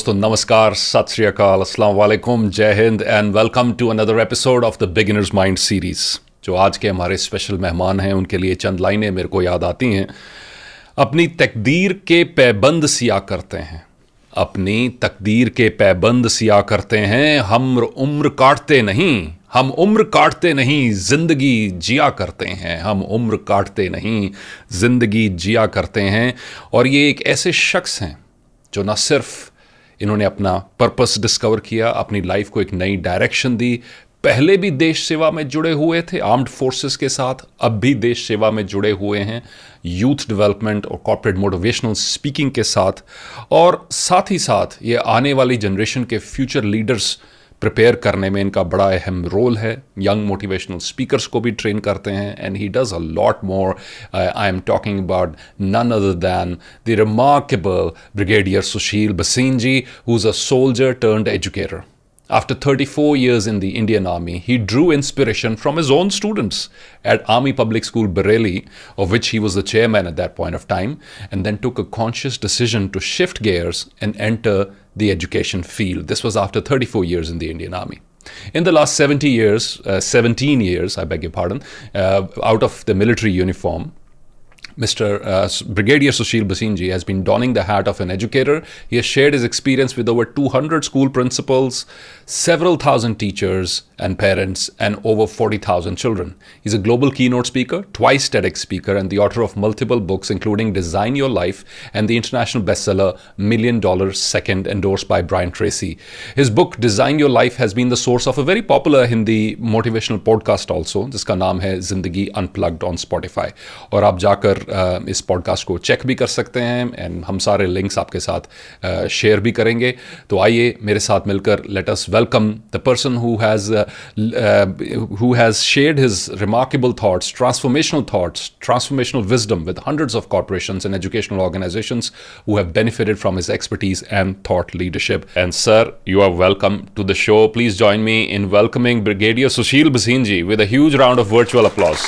दोस्तों नमस्कार सत श्रीकाल अस्सलाम वालेकुम जय हिंद and welcome to another episode of the beginner's mind series जो आज के हमारे स्पेशल मेहमान हैं उनके लिए चंद लाइनें मेरे को याद आती हैं अपनी तकदीर के पैबंद सिया करते हैं अपनी तकदीर के पैबंद सिया करते हैं हम उम्र काटते नहीं हम उम्र काटते नहीं ज़िंदगी जिया करते हैं हम उम्र काटते नहीं ज़िंदगी जिया करते हैं और ये एक ऐसे शख्स हैं जो न सिर्फ़ इन्होंने अपना पर्पस डिस्कवर किया अपनी लाइफ को एक नई डायरेक्शन दी पहले भी देश सेवा में जुड़े हुए थे आर्म्ड फोर्सेस के साथ अब भी देश सेवा में जुड़े हुए हैं यूथ डेवलपमेंट और कॉर्पोरेट मोटिवेशनल स्पीकिंग के साथ और साथ ही साथ ये आने वाली जनरेशन के फ्यूचर लीडर्स प्रिपेयर करने में इनका बड़ा अहम रोल है यंग मोटिवेशनल स्पीकर्स को भी ट्रेन करते हैं and he does a lot more I am talking about none other than the remarkable brigadier Sushil Bhasin ji who is a soldier turned educator After 34 years in the Indian Army, he drew inspiration from his own students at Army Public School Bareilly, of which he was the chairman at that point of time, and then took a conscious decision to shift gears and enter the education field. This was after 34 years in the Indian Army. In the last 70 years, uh, 17 years, I beg your pardon, uh, out of the military uniform, Mr. Uh, Brigadier Sushil Basinji has been donning the hat of an educator. He has shared his experience with over 200 school principals, several thousand teachers and parents, and over 40,000 children. He's a global keynote speaker, twice TEDx speaker, and the author of multiple books, including Design Your Life and the international bestseller Million Dollar Second, endorsed by Brian Tracy. His book, Design Your Life, has been the source of a very popular Hindi motivational podcast also, This नाम है Zindagi Unplugged on Spotify. और आप जाकर इस podcast को check भी कर सकते हैं एंड हम सारे लिंक्स आपके साथ शेयर भी करेंगे तो आइए मेरे साथ मिलकर let us welcome the person who has who has shared his remarkable thoughts transformational thoughts transformational wisdom with hundreds of corporation and educational organization who have benefited from his expertise and thought leadership and sir you are welcome to the show please join me in welcoming brigadier Sushil Bhasin ji with a round of virtual applause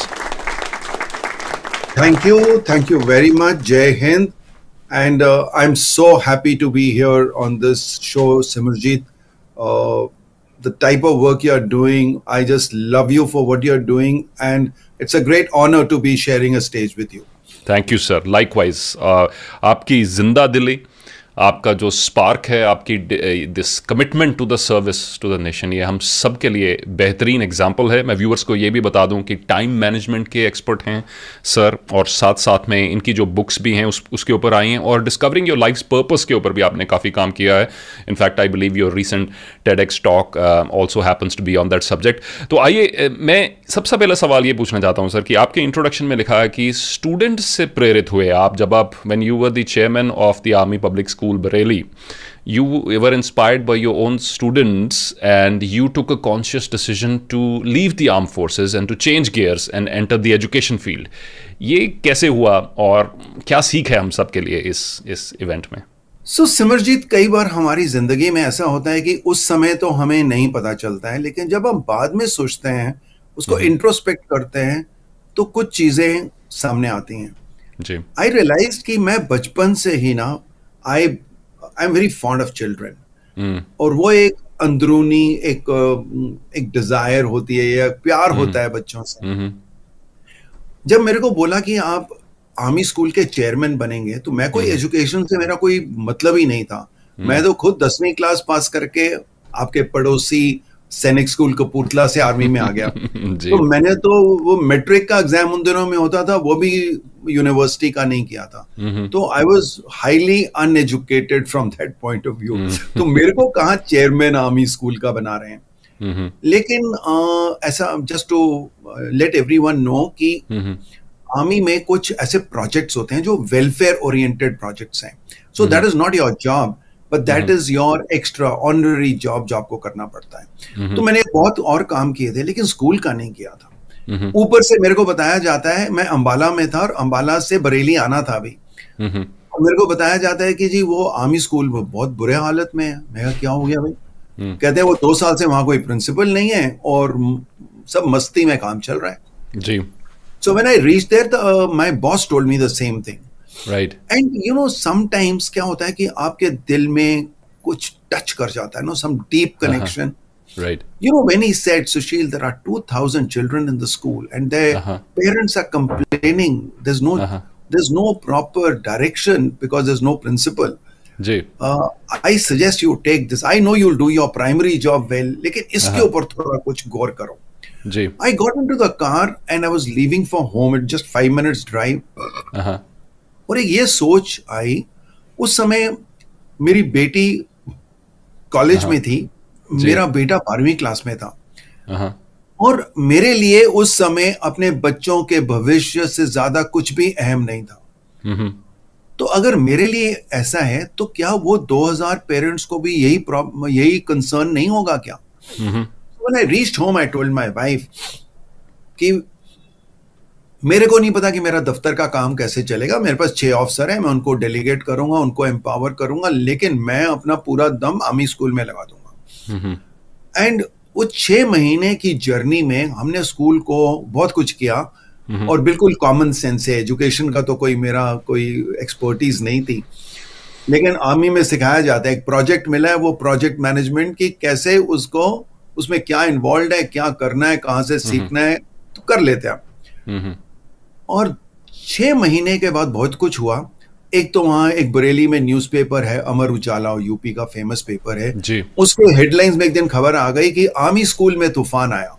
Thank you. Thank you very much, Jay Hind. And uh, I'm so happy to be here on this show, Simarjit. Uh, the type of work you're doing, I just love you for what you're doing. And it's a great honor to be sharing a stage with you. Thank you, sir. Likewise, wise uh, आपकी जिंदा दिली आपका जो spark है आपकी this commitment to the service to the nation ये हम सब के लिए बेहतरीन एग्जाम्पल है मैं व्यूअर्स को ये भी बता दूं कि टाइम मैनेजमेंट के एक्सपर्ट हैं सर और साथ साथ में इनकी जो बुक्स भी हैं उस उसके ऊपर आई हैं और डिस्कवरिंग योर लाइफ पर्पस के ऊपर भी आपने काफ़ी काम किया है in fact I believe your recent TEDx talk also happens to be on that subject तो आइए eh, मैं सबसे पहला सवाल ये पूछना चाहता हूँ सर कि आपके इंट्रोडक्शन में लिखा है कि स्टूडेंट से प्रेरित हुए आप जब आप when you were the chairman of the army public school, Bareilly, you were inspired by your own students and you took a conscious decision to leave the armed forces and to change gears and enter the education field. ये कैसे हुआ और क्या सीख है हम सब के लिए इस इस इवेंट में सो so, सिमरजीत कई बार हमारी ज़िंदगी में ऐसा होता है कि उस समय तो हमें नहीं पता चलता है लेकिन जब हम बाद में सोचते हैं उसको इंट्रोस्पेक्ट करते हैं तो कुछ चीज़ें सामने आती हैं जी आई रियलाइज कि मैं बचपन से ही ना I I am very fond of children और वो एक अंदरूनी एक एक डिजायर होती है या प्यार hmm. होता है बच्चों से hmm. जब मेरे को बोला कि आप आर्मी स्कूल के चेयरमैन बनेंगे तो मैं कोई एजुकेशन hmm. से मेरा कोई मतलब ही नहीं था मैं तो खुद दसवीं क्लास पास करके आपके पड़ोसी सैनिक स्कूल कपूरथला से आर्मी में आ गया तो मैंने तो वो मेट्रिक का एग्जाम उन दिनों में होता था वो भी यूनिवर्सिटी का नहीं किया था तो I was highly uneducated from that point of view तो मेरे को कहा चेयरमैन आर्मी स्कूल का बना रहे हैं लेकिन आ, ऐसा just to let everyone know कि आर्मी में कुछ ऐसे प्रोजेक्ट्स होते हैं जो वेलफेयर ओरिएंटेड प्रोजेक्ट्स हैं so that is not your job but that is your extra honorary job जो आपको करना पड़ता है हम्म। तो मैंने बहुत और काम किए थे लेकिन स्कूल का नहीं किया था हम्म। ऊपर से मेरे को बताया जाता है मैं अंबाला में था और अंबाला से बरेली आना था अभी हम्म। मेरे को बताया जाता है कि जी वो आर्मी स्कूल बहुत बुरे हालत में है मैं क्या हो गया भाई कहते हैं वो दो साल से वहां कोई प्रिंसिपल नहीं है और सब मस्ती में काम चल रहा है जी so when I reach there my boss told me the same thing right and you know sometimes क्या होता है कि आपके दिल में कुछ टच कर जाता है no some deep connection right you know when he said Sushil there are two thousand children in the school and their parents are complaining this no this no proper direction because this no principal I suggest you take this I know you'll do your primary job well लेकिन इसके uh-huh. ऊपर थोड़ा कुछ गौर करो जी I got into the car and I was living for home it just five minutes drive और एक ये सोच आई उस समय मेरी बेटी कॉलेज में हाँ। थी मेरा बेटा बारहवीं क्लास में था हाँ, हाँ। और मेरे लिए उस समय अपने बच्चों के भविष्य से ज्यादा कुछ भी अहम नहीं था हम्म, हम्म। तो अगर मेरे लिए ऐसा है तो क्या वो 2000 पेरेंट्स को भी यही यही कंसर्न नहीं होगा क्या reach home I told my wife कि मेरे को नहीं पता कि मेरा दफ्तर का काम कैसे चलेगा मेरे पास छह ऑफिसर हैं मैं उनको डेलीगेट करूंगा उनको एम्पावर करूंगा लेकिन मैं अपना पूरा दम आर्मी स्कूल में लगा दूंगा एंड उस छह महीने की जर्नी में हमने स्कूल को बहुत कुछ किया और बिल्कुल कॉमन सेंस है एजुकेशन का तो कोई मेरा कोई एक्सपर्टीज नहीं थी लेकिन आर्मी में सिखाया जाता है एक प्रोजेक्ट मिला है वो प्रोजेक्ट मैनेजमेंट की कैसे उसको उसमें क्या इन्वॉल्व है क्या करना है कहाँ से सीखना है तो कर लेते हैं और छः महीने के बाद बहुत कुछ हुआ एक तो वहाँ एक बरेली में न्यूज़पेपर है अमर उजाला और यूपी का फेमस पेपर है जी उसके हेडलाइंस में एक दिन खबर आ गई कि आर्मी स्कूल में तूफान आया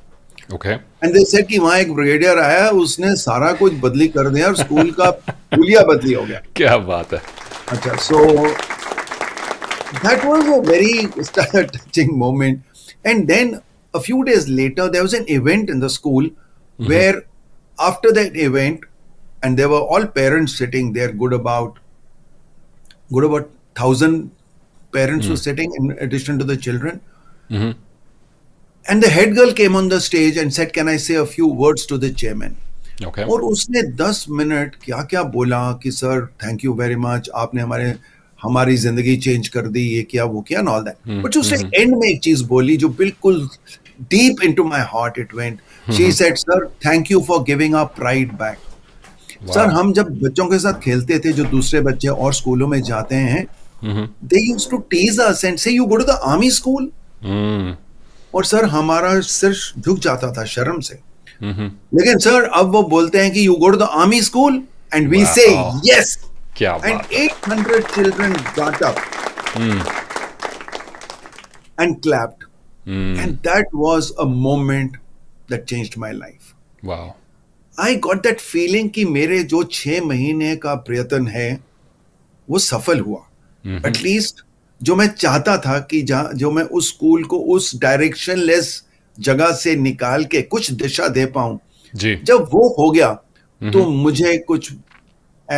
ओके एंड दे सेड कि वहाँ एक ब्रिगेडियर आया उसने सारा कुछ बदली कर दिया और स्कूल का पुलिया बदली हो गया क्या बात है अच्छा so that was a very touching moment and then a few days later there was an event in the school where after that event, and there were all parents sitting there, good about good about thousand parents mm. were hmm. sitting in addition to the children. Mm-hmm. And the head girl came on the stage and said, "Can I say a few words to the chairman?" Okay. और उसने दस minute क्या क्या बोला कि sir thank you very much आपने हमारे हमारी जिंदगी चेंज कर दी ये क्या वो क्या ऑल दैट बट उसने एंड hmm. में एक चीज बोली जो बिल्कुल deep into my heart it went. She hmm. said, "Sir, thank you for giving our pride back." Sir हम जब बच्चों के साथ खेलते थे जो दूसरे बच्चे और स्कूलों में जाते हैं they use to tease us and say you go to the army school और सर हमारा सिर झुक जाता था शर्म से लेकिन सर अब वो बोलते हैं कि you go to the army school and we say yes and 800 children got up and clapped Mm. And that was a moment that changed my life. Wow. I got that feeling कि मेरे जो छह महीने का प्रयत्न है वो सफल हुआ एटलीस्ट mm-hmm. जो मैं चाहता था कि जहाँ जो मैं उस स्कूल को उस डायरेक्शन लेस जगह से निकाल के कुछ दिशा दे पाऊं जी जब वो हो गया mm-hmm. तो मुझे कुछ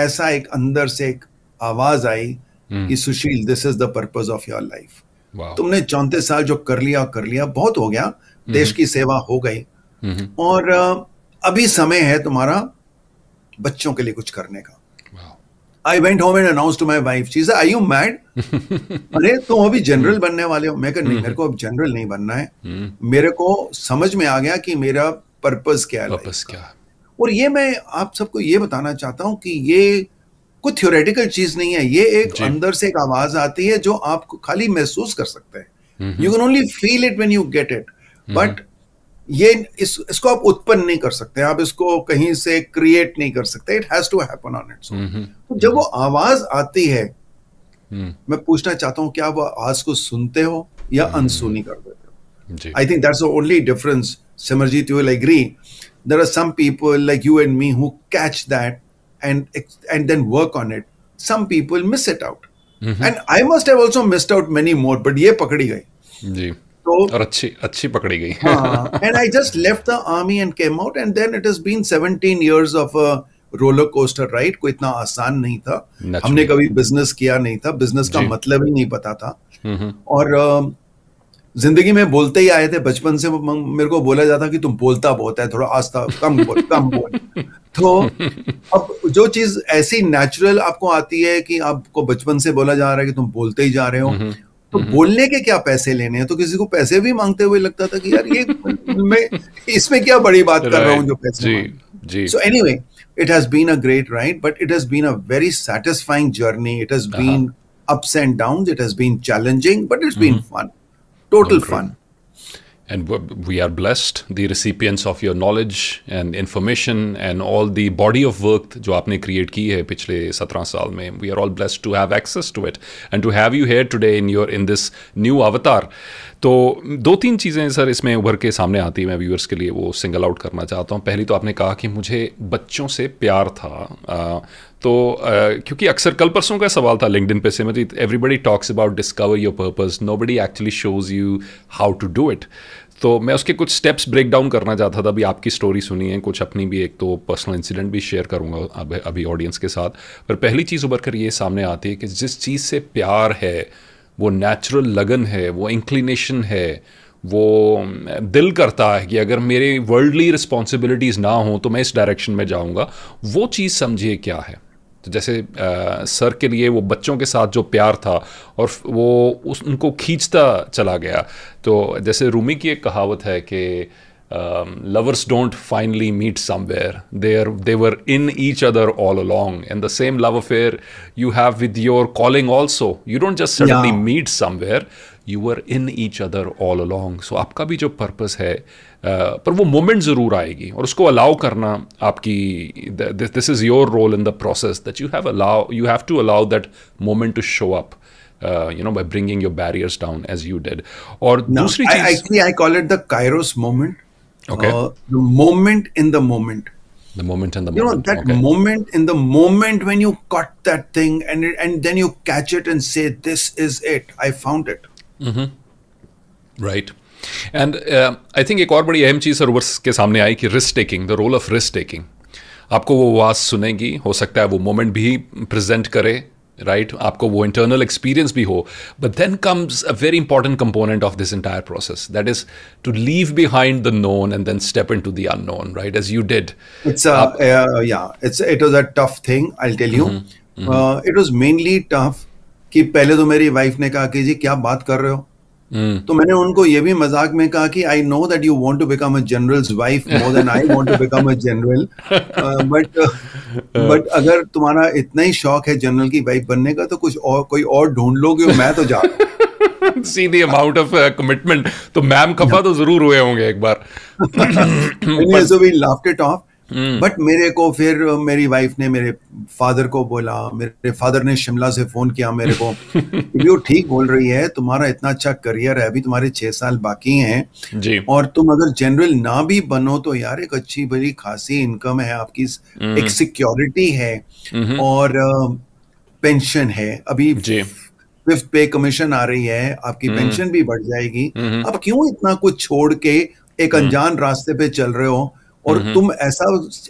ऐसा एक अंदर से एक आवाज आई mm. कि Sushil this is the purpose of your life तुमने चौंतीस साल जो कर लिया कर लिया बहुत हो गया हम्म। देश की सेवा हो गई हम्म। और अभी समय है तुम्हारा बच्चों के लिए कुछ करने का I went home and announce to my wife चीज आई यू मैड अरे तुम अभी जनरल हम्म। बनने वाले हो मैं कह नहीं मेरे को अब जनरल नहीं बनना है मेरे को समझ में आ गया कि मेरा पर्पज क्या है और ये मैं आप सबको ये बताना चाहता हूं कि ये कोई थियोरेटिकल चीज नहीं है ये एक अंदर से एक आवाज आती है जो आप खाली महसूस कर सकते हैं you can only feel it when you get it but ये इस, इसको आप उत्पन्न नहीं कर सकते आप इसको कहीं से क्रिएट नहीं कर सकते it has to happen on its तो जब वो आवाज आती है हम्म। मैं पूछना चाहता हूं क्या वो आवाज को सुनते हो या अनसुनी कर देते हो I think that's only difference Samarjit you will agree there are some people like you and me who catch that and and then work on it some people miss it out mm-hmm. and i must have also missed out many more but ye pakdi gayi ji so aur achhi achhi pakdi gayi and i just left the army and came out and then it has been 17 years of a roller coaster ride को इतना आसान नहीं था हमने कभी business किया नहीं था बिजनेस का मतलब ही नहीं पता था और जिंदगी में बोलते ही आए थे बचपन से मेरे को बोला जाता कि तुम बोलता बहुत है थोड़ा आस्था कम बोल कम बोल तो अब जो चीज ऐसी नेचुरल आपको आती है कि आपको बचपन से बोला जा रहा है कि तुम बोलते ही जा रहे हो तो बोलने के क्या पैसे लेने हैं तो किसी को पैसे भी मांगते हुए लगता था कि यार ये मैं इसमें क्या बड़ी बात कर रहा हूँ जो पैसे so anyway it has been a great ride but it has been a very satisfying journey it has uh-huh. been ups and downs it has been challenging but it's mm-hmm. Total okay. fun. And we are blessed, the recipients of your knowledge and information and all the body of work जो आपने create की है पिछले 17 साल में We are all blessed to have access to it and to have you here today in your in this new avatar. तो दो तीन चीज़ें सर इसमें उभर के सामने आती हैं मैं व्यूअर्स के लिए वो सिंगल आउट करना चाहता हूँ पहली तो आपने कहा कि मुझे बच्चों से प्यार था तो uh, क्योंकि अक्सर कल परसों का सवाल था लिंकड पे से मतलब everybody talks about discover your purpose nobody actually shows you how to do it तो मैं उसके कुछ स्टेप्स ब्रेक डाउन करना चाहता था अभी आपकी स्टोरी सुनी है कुछ अपनी भी एक तो पर्सनल इंसिडेंट भी शेयर करूँगा अब अभी ऑडियंस के साथ पर पहली चीज़ उभर कर ये सामने आती है कि जिस चीज़ से प्यार है वो नेचुरल लगन है वो इंक्लिनेशन है वो दिल करता है कि अगर मेरे वर्ल्डली रिस्पॉन्सिबिलिटीज़ ना हों तो मैं इस डायरेक्शन में जाऊँगा वो चीज़ समझिए क्या है तो जैसे आ, सर के लिए वो बच्चों के साथ जो प्यार था और वो उस उनको खींचता चला गया तो जैसे रूमी की एक कहावत है कि lovers don't finally meet somewhere they're देवर in each other all along and the same love affair you have with your calling also you don't just suddenly meet somewhere You were in each other all along, so आपका भी जो purpose है पर वो moment ज़रूर आएगी और उसको अलाउ करना आपकी this is your role in the process that you have allow you have to allow that moment to show up you know, by bringing your barriers down as you did. Or no, I, actually, I call it the Kairos moment. Okay. Uh, the moment in the moment. The moment in the you moment. You know that moment in the moment when you cut that thing and and then you catch it and say, "This is it. I found it." Right and I think एक और बड़ी अहम चीज़ सरोवर के सामने आई कि risk taking the role of risk taking आपको वो आवाज़ सुनेगी हो सकता है वो मोमेंट भी प्रेजेंट करे राइट right? आपको वो इंटरनल एक्सपीरियंस भी हो but then comes a very important component of this entire process that is to leave behind the known and then step to the known right as you did it's it was a tough thing I tell you it was mainly tough कि पहले तो मेरी wife ने कहा कि जी क्या बात कर रहे हो हम्म। तो मैंने उनको ये भी मजाक में कहा कि I know that you want to become a general's wife more than I want to become a general but but अगर तुम्हारा इतना ही शौक है जनरल की वाइफ बनने का तो कुछ और कोई और ढूंढ लोगे मैं तो जा see the amount of commitment तो मैम खफा तो जरूर हुए होंगे एक बार so we laughed but hmm. मेरे को फिर मेरी वाइफ ने मेरे फादर को बोला मेरे फादर ने शिमला से फोन किया मेरे को वो ठीक बोल रही है तुम्हारा इतना अच्छा करियर है अभी तुम्हारे छह साल बाकी हैं जी और तुम अगर जनरल ना भी बनो तो यार एक अच्छी बड़ी खासी इनकम है आपकी hmm. एक सिक्योरिटी है hmm. और पेंशन है अभी फिफ्थ पे कमीशन आ रही है आपकी पेंशन भी बढ़ जाएगी अब क्यों इतना कुछ छोड़ के एक अनजान रास्ते पे चल रहे हो और तुम ऐसा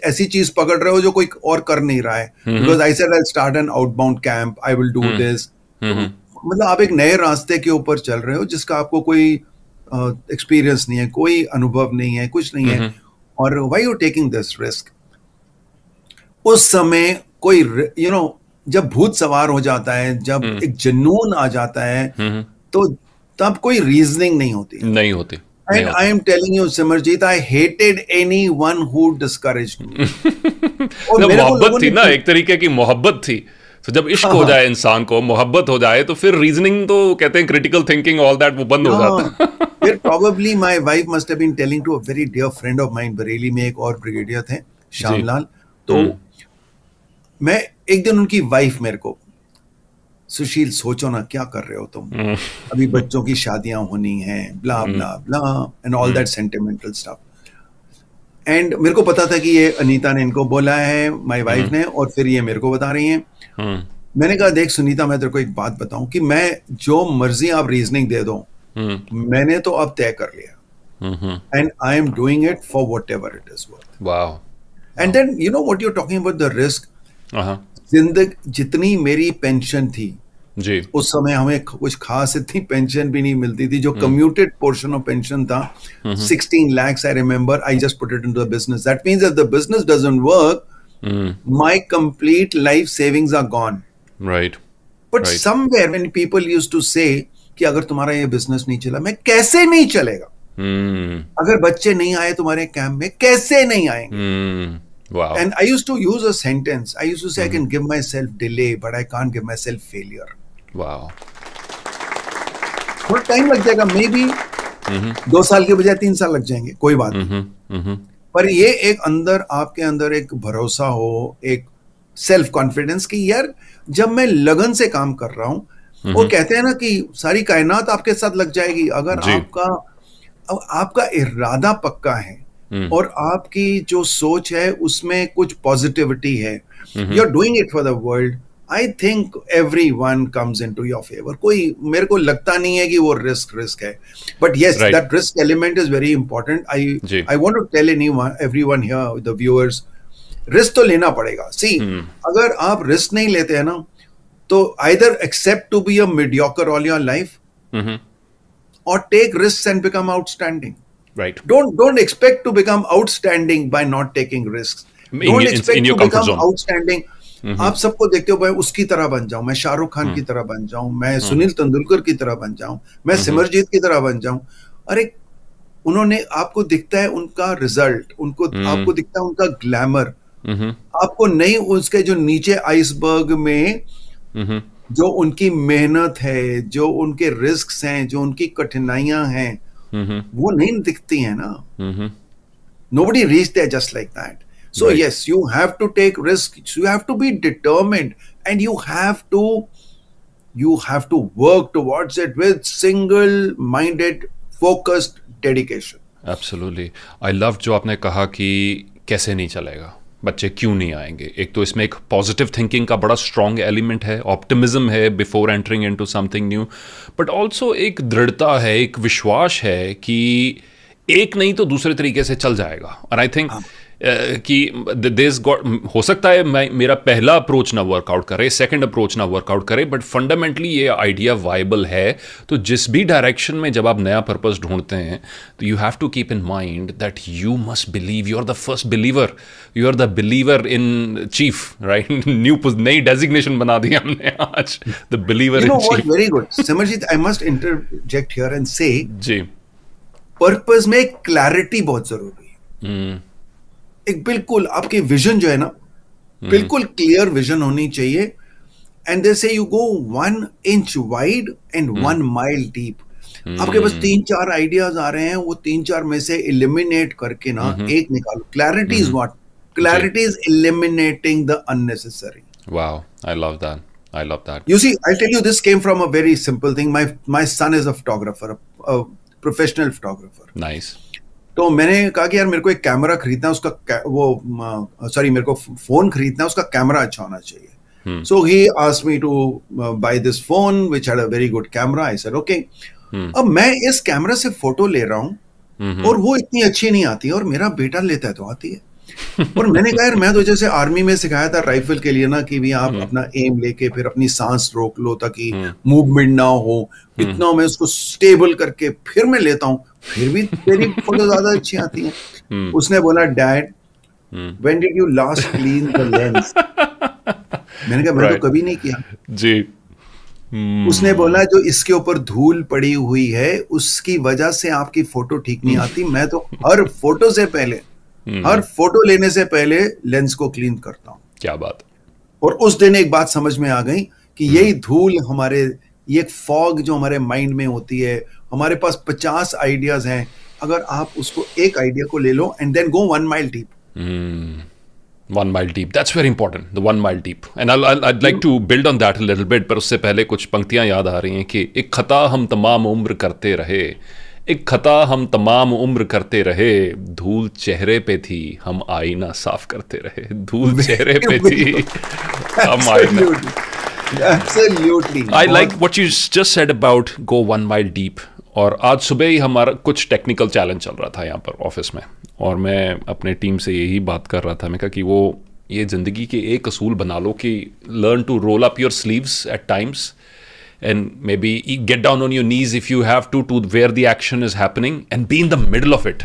ऐसी चीज पकड़ रहे हो जो कोई और कर नहीं रहा है because I said I start an outbound camp I will do this मतलब आप एक नए रास्ते के ऊपर चल रहे हो जिसका आपको कोई एक्सपीरियंस uh, नहीं है कोई अनुभव नहीं है कुछ नहीं है और why you taking this risk उस समय कोई यू नो जब भूत सवार हो जाता है जब हम्म। एक जुनून आ जाता है तो तब कोई रीजनिंग नहीं होती नहीं होती And I am telling you, Simarjit, I hated anyone who discouraged me. मोहब्बत थी ना एक तरीके की मोहब्बत थी तो जब इश्क हो हाँ, हाँ। जाए इंसान को मोहब्बत हो जाए तो फिर रीजनिंग तो कहते हैं क्रिटिकल थिंकिंग ऑल दैट वो बंद हो हाँ। जाता है फिर probably my wife must have been telling to a very dear friend of mine Bareilly में एक और ब्रिगेडियर थे श्यामलाल तो हम्म। मैं एक दिन उनकी वाइफ मेरे को सुशील सोचो ना क्या कर रहे हो तुम हम्म। अभी बच्चों की शादियां होनी हैं blah hmm. Blah blah and all that sentimental stuff and मेरे को पता था कि ये अनीता ने इनको बोला है माय हम्म। वाइफ ने और फिर ये मेरे को बता रही हैं मैंने कहा देख सुनीता मैं तेरे को एक बात बताऊं कि मैं जो मर्जी आप रीजनिंग दे दो मैंने तो अब तय कर लिया and I am doing it for whatever it is worth and then you know what you're talking about the risk जिंदगी जितनी मेरी पेंशन थी जी उस समय हमें कुछ खास इतनी पेंशन भी नहीं मिलती थी जो कम्यूटेड पोर्शन ऑफ पेंशन था sixteen lakhs I remember I just put it in the business that mean the business doesn't work my complete life savings are gone right but somewhere when people use to say कि अगर तुम्हारा ये business नहीं चला मैं कैसे नहीं चलेगा hmm. अगर बच्चे नहीं आए तुम्हारे कैंप में कैसे नहीं आएंगे hmm. Wow. And I used to use a sentence. I used to say, mm-hmm. I can mm-hmm. give myself delay, but I can't give myself failure. Wow. थोड़ा टाइम लग जाएगा मे बी mm-hmm. दो साल के बजाय तीन साल लग जाएंगे कोई बात नहीं mm-hmm. पर ये एक अंदर आपके अंदर एक भरोसा हो एक सेल्फ कॉन्फिडेंस कि यार जब मैं लगन से काम कर रहा हूँ वो कहते हैं ना कि सारी कायनात आपके साथ लग जाएगी अगर आपका आपका इरादा पक्का है Hmm. और आपकी जो सोच है उसमें कुछ पॉजिटिविटी है you are doing it for the world I think everyone comes into your favour कोई मेरे को लगता नहीं है कि वो रिस्क रिस्क है but yes that risk element is very important I I want to tell any everyone here the viewers risk तो लेना पड़ेगा सी hmm. अगर आप रिस्क नहीं लेते हैं ना तो either accept to be a mediocre all your life और take risk and become outstanding Right. Don't don't expect to become outstanding by not taking risks. Don't expect in, in to become zone. outstanding. Mm-hmm. आप सबको देखते हो भाई उसकी तरह बन जाऊं मैं शाहरुख खान mm-hmm. की hmm. तरह बन जाऊं मैं mm-hmm. सुनील तेंदुलकर की तरह बन जाऊं मैं hmm. सिमरजीत की तरह बन जाऊं अरे उन्होंने आपको दिखता है उनका रिजल्ट उनको hmm. आपको दिखता है उनका ग्लैमर mm-hmm. आपको नहीं उसके जो नीचे आइसबर्ग में mm-hmm. जो उनकी मेहनत है जो उनके रिस्क हैं जो उनकी कठिनाइयां हैं hmm वो नहीं दिखती है ना nobody reach they just like that so yes you have to take risk you have to be determined and you have to you have to work to towards it with single minded focused dedication absolutely I love जो आपने कहा कि कैसे नहीं चलेगा बच्चे क्यों नहीं आएंगे एक तो इसमें एक पॉजिटिव थिंकिंग का बड़ा स्ट्रॉन्ग एलिमेंट है ऑप्टिमिज्म है before entering to something new but also एक दृढ़ता है एक विश्वास है कि एक नहीं तो दूसरे तरीके से चल जाएगा और आई थिंक कि दिस गॉड हो सकता है मैं मेरा पहला अप्रोच ना वर्कआउट करे सेकंड अप्रोच ना वर्कआउट करे बट फंडामेंटली ये आइडिया वाइबल है तो जिस भी डायरेक्शन में जब आप नया पर्पस ढूंढते हैं तो you have to keep in mind that you must believe you are the first believer you are the believer in chief right new नई डेजिग्नेशन बना दी हमने आज the believer in chief very good Samarjeet I must interject here and say जी purpose में clarity बहुत जरूरी है hmm. एक बिल्कुल आपकी विजन जो है ना हम्म। बिल्कुल क्लियर विजन होनी चाहिए and they you go one inch wide and one mile deep आपके पास तीन चार आइडियाज आ रहे हैं वो तीन चार में से इलिमिनेट करके ना हम्म। एक निकालो clarity is what clarity is eliminating the unnecessary wow I love that I love that you see I tell you this came from a very simple thing my my son is a photographer a professional photographer nice Nice. तो मैंने कहा कि यार मेरे को एक camera खरीदना उसका वो सॉरी मेरे को फोन खरीदना उसका कैमरा अच्छा होना चाहिए so hmm. He he me to to this phone which had a very good camera I sir okay अब मैं इस कैमरा से फोटो ले रहा हूँ और वो इतनी अच्छी नहीं आती और मेरा बेटा लेता है तो आती है और मैंने कहा यार मैं तो जैसे आर्मी में सिखाया था राइफल के लिए ना कि भी आप हम्म। अपना एम लेके फिर अपनी सांस रोक लो ताकि मूवमेंट हम्म। ना हो इतना मैं उसको स्टेबल करके फिर मैं लेता हूं फिर भी तेरी फोटो ज्यादा अच्छी आती है हम्म। उसने बोला dad when did you last clean the lens मैंने कहा मैंने तो right. तो कभी नहीं किया जी hmm. उसने बोला जो इसके ऊपर धूल पड़ी हुई है उसकी वजह से आपकी फोटो ठीक नहीं आती हम्म। मैं तो हर फोटो से पहले hmm. हर फोटो लेने से पहले लेंस को क्लीन करता हूं क्या बात और उस दिन एक बात समझ में आ गई कि hmm. यही धूल हमारे ये एक फॉग जो हमारे माइंड में होती है हमारे पास पचास आइडियाज हैं अगर आप उसको एक आइडिया को ले लो and then go one mile deep one mile deep that's very important the one mile deep and I like to build on that little bit पर उससे पहले कुछ पंक्तियां याद आ रही हैं कि एक खता हम तमाम उम्र करते रहे एक खता हम तमाम उम्र करते रहे धूल चेहरे पे थी हम आईना साफ करते रहे धूल चेहरे पे थी हम आईना Absolutely. I like what you just said about go one mile deep. और आज सुबह ही हमारा कुछ टेक्निकल चैलेंज चल रहा था यहाँ पर ऑफिस में और मैं अपने टीम से यही बात कर रहा था मैं कहा कि वो ये ज़िंदगी के एक असूल बना लो कि learn to roll up your sleeves at times and maybe get down on your knees if you have to to where the action is happening and be in the middle of it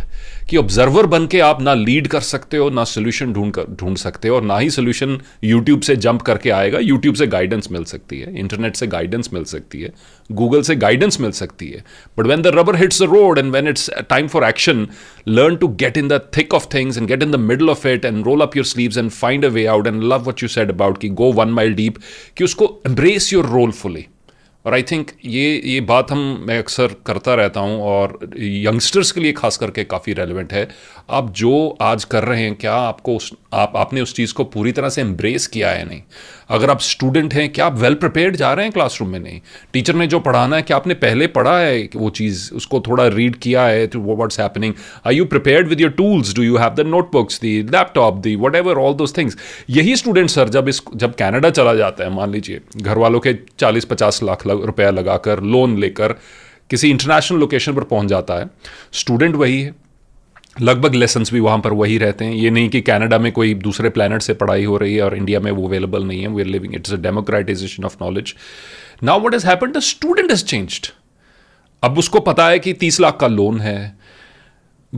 कि observer बन के आप ना lead कर सकते हो ना solution ढूंढ कर ढूंढ सकते हो और ना ही सोल्यूशन यूट्यूब से जंप करके आएगा यूट्यूब से गाइडेंस मिल सकती है इंटरनेट से गाइडेंस मिल सकती है गूगल से गाइडेंस मिल सकती है but when the rubber hits the road and when it's time for action learn to get in the thick of things and get in the middle of it and roll up your sleeves and find a way out and love what you set about कि go one mile deep कि उसको embrace your role fully और I think ये ये बात हम मैं अक्सर करता रहता हूँ और यंगस्टर्स के लिए खास करके काफ़ी रेलिवेंट है आप जो आज कर रहे हैं क्या आपको उस आप आपने उस चीज़ को पूरी तरह से एम्ब्रेस किया है नहीं अगर आप स्टूडेंट हैं क्या आप वेल प्रिपेयर्ड जा रहे हैं क्लासरूम में नहीं टीचर ने जो पढ़ाना है क्या आपने पहले पढ़ा है वो चीज़ उसको थोड़ा रीड किया है तो what's happening are you prepared with your tools do you have the notebooks the laptop the whatever all those things यही स्टूडेंट सर जब इस जब कैनेडा चला जाता है मान लीजिए घर वालों के चालीस पचास लाख रुपया लगाकर लोन लेकर किसी इंटरनेशनल लोकेशन पर पहुंच जाता है स्टूडेंट वही है लगभग लेसन्स भी वहाँ पर वही रहते हैं ये नहीं कि कनाडा में कोई दूसरे प्लानट से पढ़ाई हो रही है और इंडिया में वो अवेलेबल नहीं है we are living it's a democratization of knowledge now what is happen the student is changed अब उसको पता है कि तीस लाख का लोन है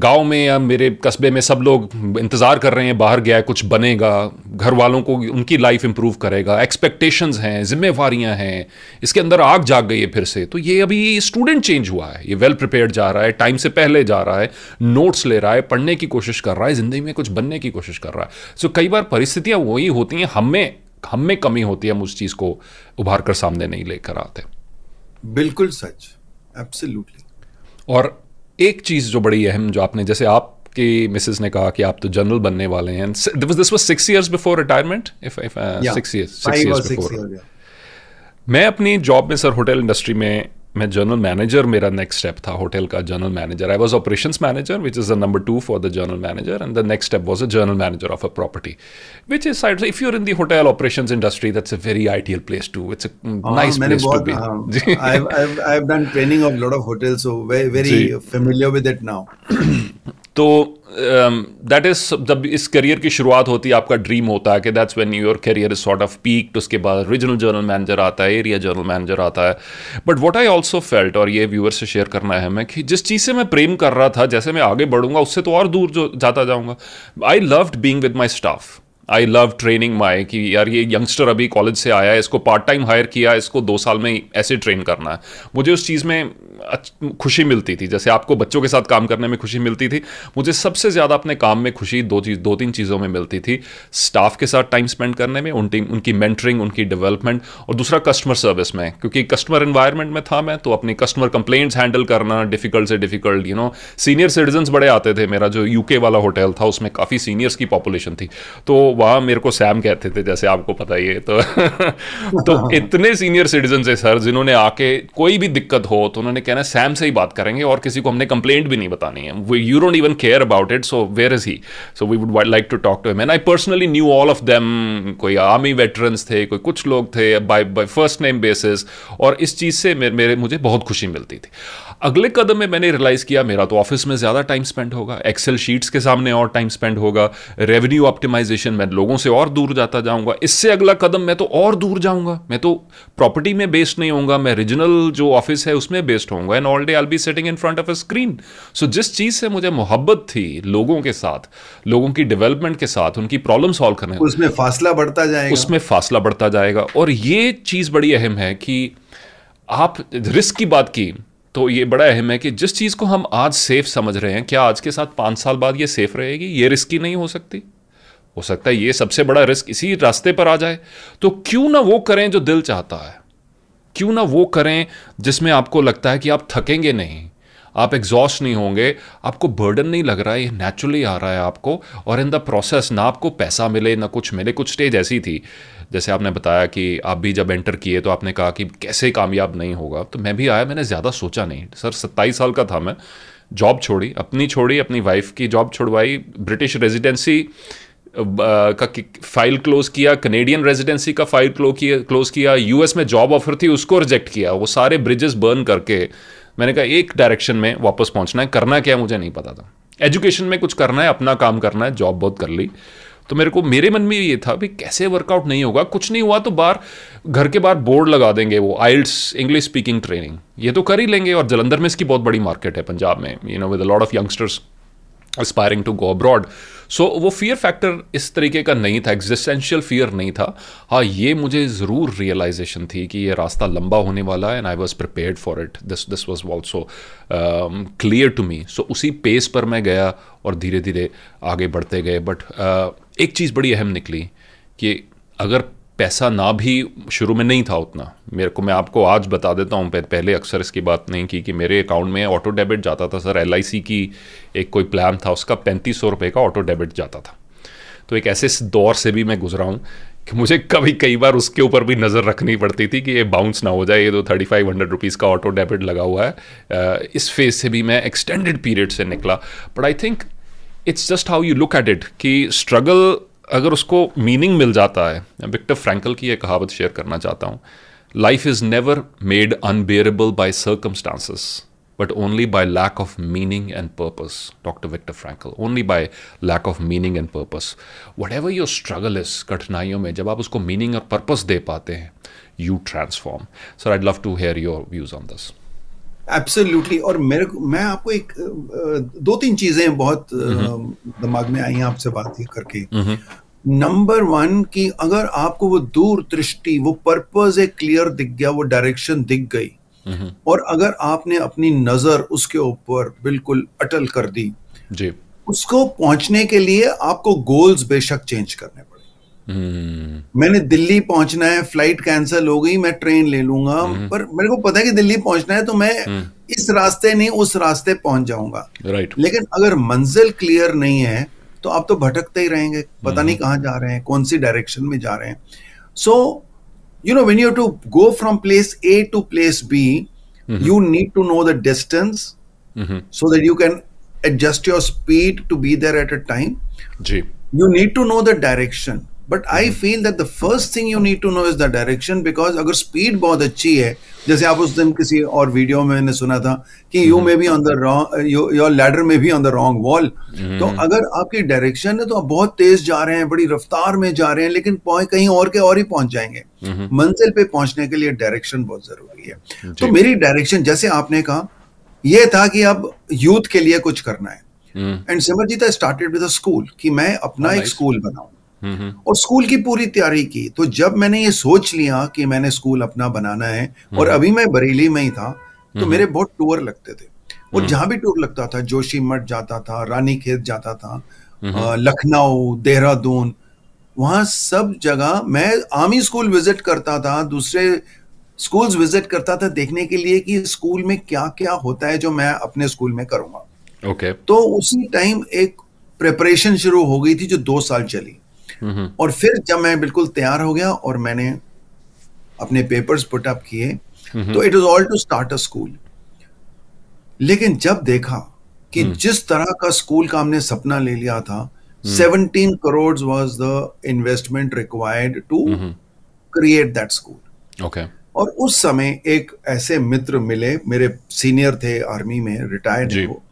गांव में या मेरे कस्बे में सब लोग इंतज़ार कर रहे हैं बाहर गया है कुछ बनेगा घर वालों को उनकी लाइफ इंप्रूव करेगा एक्सपेक्टेशंस हैं जिम्मेवारियाँ हैं इसके अंदर आग जाग गई है फिर से तो ये अभी स्टूडेंट चेंज हुआ है ये वेल प्रिपेयर्ड जा रहा है टाइम से पहले जा रहा है नोट्स ले रहा है पढ़ने की कोशिश कर रहा है ज़िंदगी में कुछ बनने की कोशिश कर रहा है सो कई बार परिस्थितियाँ वही होती हैं हमें हमें कमी होती है हम उस चीज़ को उभार कर सामने नहीं लेकर आते बिल्कुल सच एब्सोल्युटली और एक चीज़ जो बड़ी अहम जो आपने जैसे आप कि मिसेस ने कहा कि आप तो जनरल बनने वाले हैं this was six years before retirement if six years six years before मैं अपनी जॉब में सर होटल इंडस्ट्री में मैं जनरल मैनेजर मेरा नेक्स्ट स्टेप था होटल का general manager I was operations manager which is the number two for the general manager and the next step was a general manager of a property which is side if you're in the hotel operations industry that's a very ideal place to it's nice place to be I have done training of lot of hotels so very familiar with it now तो that um, is जब इस career की शुरुआत होती है आपका dream होता है कि that's when your career is sort of peak उसके बाद रीजनल जर्नल मैनेजर आता है एरिया जर्नल मैनेजर आता है but what I also felt और ये व्यूअर से शेयर करना है मैं कि जिस चीज़ से मैं प्रेम कर रहा था जैसे मैं आगे बढ़ूंगा उससे तो और दूर जो जाता जाऊँगा I loved being with my staff I love training my कि यार ये यंगस्टर अभी कॉलेज से आया है इसको पार्ट टाइम हायर किया इसको दो साल में ऐसे ट्रेन करना है मुझे उस चीज़ में खुशी मिलती थी जैसे आपको बच्चों के साथ काम करने में खुशी मिलती थी मुझे सबसे ज़्यादा अपने काम में खुशी दो चीज़ दो तीन चीज़ों में मिलती थी स्टाफ के साथ टाइम स्पेंड करने में उन टीम उनकी मेंटरिंग उनकी डेवलपमेंट और दूसरा कस्टमर सर्विस में क्योंकि कस्टमर इन्वायरमेंट में था मैं तो अपनी कस्टमर कंप्लेंट्स हैंडल करना डिफिकल्ट से difficult you know senior citizens बड़े आते थे मेरा जो यूके वाला होटल था उसमें काफ़ी सीनियर्स की पॉपुलेशन थी तो वहाँ मेरे को सैम कहते थे जैसे आपको पता ही है तो, तो हाँ। इतने सीनियर सिटीजन है सर जिन्होंने आके कोई भी दिक्कत हो तो उन्होंने हमने कहना है सैम से ही बात करेंगे और किसी को हमने कंप्लेंट भी नहीं बतानी है we you don't even care about it so where is he so we would like to talk to him and I personally knew all of them कोई आर्मी वेटरन्स थे कोई कुछ लोग थे by by first name basis और इस चीज़ से मेरे, मेरे मुझे बहुत खुशी मिलती थी अगले कदम में मैंने रियलाइज़ किया मेरा तो ऑफिस में ज़्यादा टाइम स्पेंड होगा एक्सेल शीट्स के सामने और टाइम स्पेंड होगा रेवेन्यू ऑप्टिमाइजेशन मैं लोगों से और दूर जाता जाऊंगा इससे अगला कदम मैं तो और दूर जाऊंगा मैं तो प्रॉपर्टी में बेस्ड नहीं होऊंगा मैं रीजनल जो ऑफिस है उसमें बेस्ड होऊंगा and all day I be sitting in front of a screen so जिस चीज़ से मुझे मोहब्बत थी लोगों के साथ लोगों की डेवलपमेंट के साथ उनकी प्रॉब्लम सॉल्व करने उसमें फासला बढ़ता जाएगा उसमें फासला बढ़ता जाएगा और ये चीज़ बड़ी अहम है कि आप रिस्क की बात की तो ये बड़ा अहम है कि जिस चीज़ को हम आज सेफ समझ रहे हैं क्या आज के साथ पाँच साल बाद ये सेफ रहेगी ये रिस्की नहीं हो सकती हो सकता है ये सबसे बड़ा रिस्क इसी रास्ते पर आ जाए तो क्यों ना वो करें जो दिल चाहता है क्यों ना वो करें जिसमें आपको लगता है कि आप थकेंगे नहीं आप एग्जॉस्ट नहीं होंगे आपको बर्डन नहीं लग रहा है ये नेचुरली आ रहा है आपको और इन द प्रोसेस ना आपको पैसा मिले ना कुछ मिले कुछ स्टेज ऐसी थी जैसे आपने बताया कि आप भी जब एंटर किए तो आपने कहा कि कैसे कामयाब नहीं होगा तो मैं भी आया मैंने ज़्यादा सोचा नहीं सर सत्ताईस साल का था मैं जॉब छोड़ी अपनी छोड़ी अपनी वाइफ की जॉब छुड़वाई ब्रिटिश रेजिडेंसी का फाइल क्लोज किया कनेडियन रेजिडेंसी का फाइल क्लो किया क्लोज किया यूएस में जॉब ऑफर थी उसको रिजेक्ट किया वो सारे ब्रिजेस बर्न करके मैंने कहा एक डायरेक्शन में वापस पहुंचना है करना क्या मुझे नहीं पता था एजुकेशन में कुछ करना है अपना काम करना है जॉब बहुत कर ली तो मेरे को मेरे मन में ये था भी कैसे वर्कआउट नहीं होगा कुछ नहीं हुआ तो बाहर घर के बाहर बोर्ड लगा देंगे वो आइल्स इंग्लिश स्पीकिंग ट्रेनिंग ये तो कर ही लेंगे और जलंधर में इसकी बहुत बड़ी मार्केट है पंजाब में you know with lot of youngsters aspiring to go abroad so वो फियर फैक्टर इस तरीके का नहीं था एग्जिस्टेंशियल फियर नहीं था हाँ ये मुझे ज़रूर रियलाइजेशन थी कि ये रास्ता लंबा होने वाला है and I was prepare for it this this was also clear to me so उसी पेस पर मैं गया और धीरे धीरे आगे बढ़ते गए बट एक चीज़ बड़ी अहम निकली कि अगर पैसा ना भी शुरू में नहीं था उतना मेरे को मैं आपको आज बता देता हूँ पहले अक्सर इसकी बात नहीं की कि मेरे अकाउंट में ऑटो डेबिट जाता था सर एल की एक कोई प्लान था उसका पैंतीस सौ रुपये का ऑटो डेबिट जाता था तो एक ऐसे दौर से भी मैं गुजरा हूँ कि मुझे कभी कई बार उसके ऊपर भी नज़र रखनी पड़ती थी कि ये बाउंस ना हो जाए ये तो थर्टी फाइव हंड्रेड रुपीज़ का ऑटो डेबिट लगा हुआ है इस फेज से भी मैं एक्सटेंडेड पीरियड से निकला but I think it's just how you look at it कि स्ट्रगल अगर उसको मीनिंग मिल जाता है विक्टर फ्रैंकल की यह कहावत शेयर करना चाहता हूँ life is never made unbearable by circumstances but only by lack of meaning and purpose doctor Victor Frankl only by lack of meaning and purpose whatever your struggle is कठिनाइयों में जब आप उसको meaning और purpose दे पाते हैं you transform sir I love to hear your views on this absolutely और मेरे मैं आपको एक दो तीन चीजें बहुत हम्म हम्म। दिमाग में आई आपसे बात करके नंबर वन की अगर आपको वो दूर दृष्टि वो पर्पज एक क्लियर दिख गया वो डायरेक्शन दिख गई हम्म और अगर आपने अपनी नजर उसके ऊपर बिल्कुल अटल कर दी जी उसको पहुंचने के लिए आपको गोल्स बेशक चेंज करने मैंने दिल्ली पहुंचना है फ्लाइट कैंसिल हो गई मैं ट्रेन ले लूंगा हम्म। पर मेरे को पता है कि दिल्ली पहुंचना है तो मैं हम्म। इस रास्ते नहीं उस रास्ते पहुंच जाऊंगा राइट लेकिन अगर मंजिल क्लियर नहीं है तो आप तो भटकते ही रहेंगे पता नहीं हम्म। कहाँ जा रहे हैं कौन सी डायरेक्शन में जा रहे हैं so you know when you to go from place A to place B you need to know the distance so that you can adjust your speed to be there at a time जी you need to know the direction but I feel that the first thing you need to know is the direction because अगर speed बहुत अच्छी है जैसे आप उस दिन किसी और वीडियो में मैंने सुना था कि you may be on the wrong your ladder में भी ऑन द रॉन्ग वॉल तो अगर आपकी डायरेक्शन है तो आप बहुत तेज जा रहे हैं बड़ी रफ्तार में जा रहे हैं लेकिन कहीं और के और ही पहुंच जाएंगे mm-hmm. मंजिल पे पहुंचने के लिए डायरेक्शन बहुत जरूरी है तो मेरी डायरेक्शन जैसे आपने कहा यह था कि अब यूथ के लिए कुछ करना है and Simarjeet I started with school कि मैं अपना एक स्कूल बनाऊ और स्कूल की पूरी तैयारी की तो जब मैंने ये सोच लिया कि मैंने स्कूल अपना बनाना है और अभी मैं बरेली में ही था तो मेरे बहुत टूर लगते थे और हम्म। जहां भी टूर लगता था जोशी मठ जाता था रानी खेत जाता था लखनऊ देहरादून वहां सब जगह मैं आर्मी स्कूल विजिट करता था दूसरे स्कूल्स विजिट करता था देखने के लिए कि स्कूल में क्या क्या होता है जो मैं अपने स्कूल में करूंगा ओके okay. तो उसी टाइम एक प्रेपरेशन शुरू हो गई थी जो दो साल चली हम्म। और फिर जब मैं बिल्कुल तैयार हो गया और मैंने अपने पेपर्स पुट अप किए हम्म। तो it was all to start a school लेकिन जब देखा कि हम्म। जिस तरह का स्कूल का हमने सपना ले लिया था seventeen crore was the investment required to create that school okay और उस समय एक ऐसे मित्र मिले मेरे सीनियर थे आर्मी में रिटायर्ड वो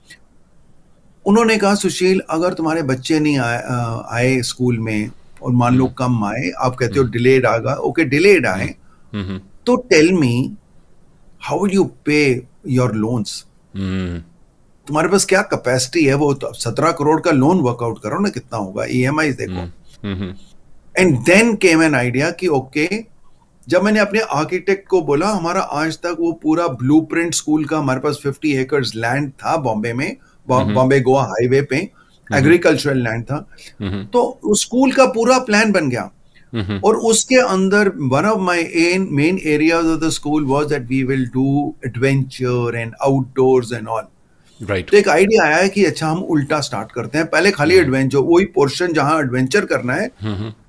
उन्होंने कहा सुशील अगर तुम्हारे बच्चे नहीं आए आए स्कूल में और मान लो हम्म। कम आए आप कहते हो डिलेड आगा ओके डिलेड आए हम्म, हम्म। तो tell me how you pay your loans तुम्हारे पास क्या कैपेसिटी है वो तो सत्रह करोड़ का लोन वर्कआउट करो ना कितना होगा ई e देखो and then came an idea कि ओके okay, जब मैंने अपने आर्किटेक्ट को बोला हमारा आज तक वो पूरा ब्लूप्रिंट स्कूल का हमारे पास 50 एकर्स लैंड था बॉम्बे में बॉम्बे गोवा हाईवे पे एग्रीकल्चरल लैंड था तो उस स्कूल का पूरा प्लान बन गया और उसके अंदर one of my an main areas of the school was that we will do adventure and outdoors and all right तो एक आइडिया आया है कि अच्छा हम उल्टा स्टार्ट करते हैं पहले खाली एडवेंचर वही पोर्शन जहां एडवेंचर करना है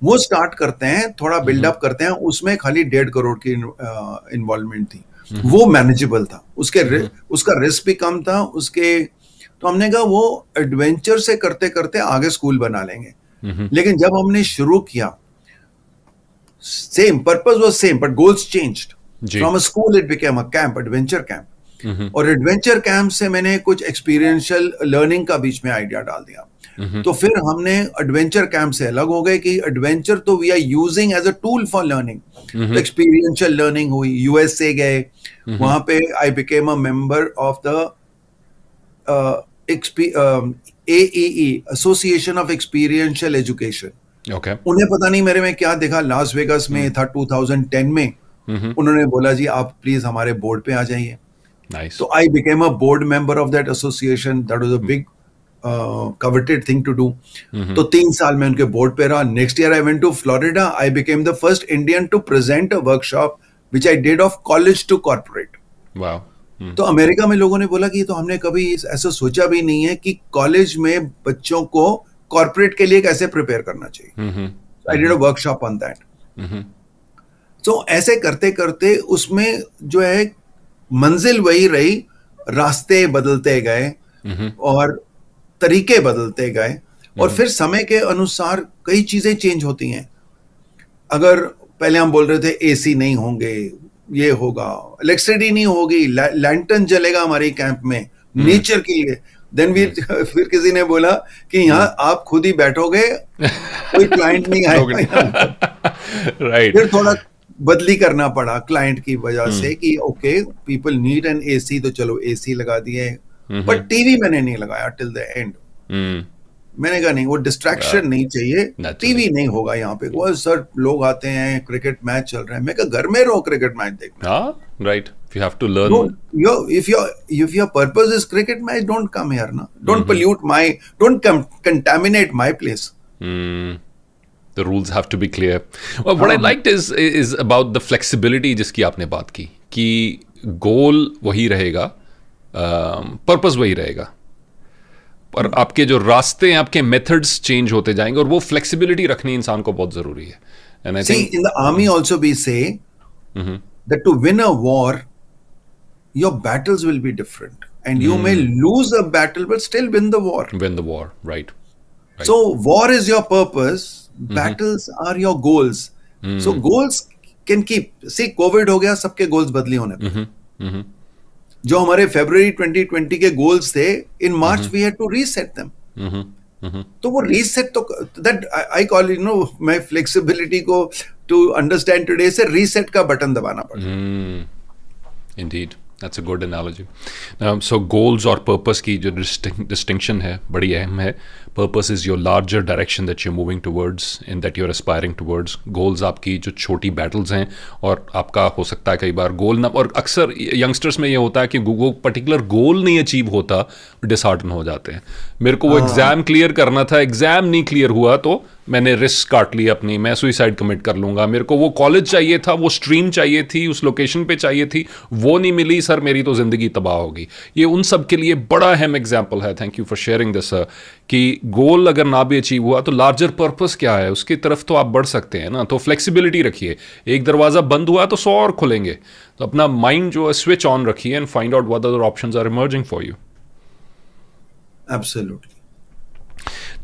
वो स्टार्ट करते हैं थोड़ा बिल्डअप करते हैं उसमें खाली डेढ़ करोड़ की इन्वॉल्वमेंट uh, थी वो मैनेजेबल था उसके उसका रिस्क भी कम था उसके तो हमने कहा वो एडवेंचर से करते करते आगे स्कूल बना लेंगे लेकिन जब हमने शुरू किया same purpose was same but goals change from school it became a camp adventure camp और एडवेंचर कैंप से मैंने कुछ एक्सपीरियंशियल लर्निंग का बीच में आइडिया डाल दिया तो फिर हमने एडवेंचर कैंप से अलग हो गए कि एडवेंचर तो we are using as a tool for learning experiential learning हुई यूएसए गए वहां पे I became a member of the AE association of experiential education okay उन्हें पता नहीं मेरे में क्या देखा लास वेगस में हम्म। था 2010 में उन्होंने बोला जी आप प्लीज हमारे बोर्ड पे आ जाइए Nice. I became a board member of that association that That a big coveted thing to do तो तीन साल में उनके बोर्ड पे रहा next year I went to Florida I became the first Indian to present a workshop which I did of college to corporate hmm. तो America में लोगों ने बोला कि तो हमने कभी ऐसा सोचा भी नहीं है कि कॉलेज में बच्चों को कॉर्पोरेट के लिए कैसे प्रिपेयर करना चाहिए I did a workshop on that so ऐसे करते करते उसमें जो है मंजिल वही रही रास्ते बदलते गए हम्म, हम्म। और तरीके बदलते गए और फिर समय के अनुसार कई चीजें चेंज होती हैं अगर पहले हम बोल रहे थे एसी नहीं होंगे ये होगा इलेक्ट्रिसिटी नहीं होगी लैंटन जलेगा हमारे कैंप में नेचर हम्म। के लिए देन वीर हम्म। फिर किसी ने बोला कि यहाँ हम्म। आप खुद ही बैठोगे कोई क्लाइंट नहीं आएगा राइट फिर थोड़ा बदली करना पड़ा क्लाइंट की वजह से कि okay people need an AC तो चलो एसी लगा दिए बट टीवी मैंने नहीं लगाया टिल द एंड मैंने कहा नहीं वो डिस्ट्रैक्शन नहीं चाहिए टीवी नहीं होगा यहाँ पे वो सर लोग आते हैं क्रिकेट मैच चल रहे हैं मैं कहा घर में रहो क्रिकेट मैच देख right you have to learn yo if your if your purpose is cricket match don't come here ना don't pollute my don't come contaminate my place The rules have to be clear. Well, what um, I हाँ। liked is is about the flexibility जिसकी आपने बात की कि गोल वही रहेगा purpose um, वही रहेगा और आपके जो रास्ते हैं आपके मेथड्स चेंज होते जाएंगे और वो फ्लेक्सिबिलिटी रखनी इंसान को बहुत जरूरी है and I think in the army also be say that to win a war your battles will be different and you may lose a battle but still win the war win the war right so war is your purpose battles are your goals so goals can keep see Covid हो गया सबके goals बदली होने पर जो हमारे फेब्रवरी 2020 के goals थे in March we had to reset them तो वो रीसेट तो that I call you know my flexibility को टू अंडरस्टैंड टुडे से रीसेट का बटन दबाना पड़ता indeed hmm, that's a good analogy so goals और पर्पस की जो डिस्टिंक्शन है बड़ी अहम है purpose is your larger direction that you moving towards in that you are aspiring towards goals आपकी जो छोटी बैटल्स हैं और आपका हो सकता है कई बार गोल ना और अक्सर यंगस्टर्स में ये होता है कि वो पर्टिकुलर गोल नहीं अचीव होता डिसहार्टन हो जाते हैं मेरे को वो एग्ज़ाम हाँ। क्लियर करना था एग्ज़ाम नहीं क्लियर हुआ तो मैंने रिस्क काट ली अपनी मैं सुइसाइड कमिट कर लूंगा मेरे को वो कॉलेज चाहिए था वो स्ट्रीम चाहिए थी उस लोकेशन पे चाहिए थी वो नहीं मिली सर मेरी तो ज़िंदगी तबाह होगी ये उन सब के लिए बड़ा अहम एग्जाम्पल है thank you for sharing this sir कि गोल अगर ना भी अचीव हुआ तो लार्जर पर्पज़ क्या है उसकी तरफ तो आप बढ़ सकते हैं ना तो फ्लेक्सीबिलिटी रखिए एक दरवाज़ा बंद हुआ तो सौ और खुलेंगे तो अपना माइंड जो है स्विच ऑन रखिए and find out what other option are emerging for you absolutely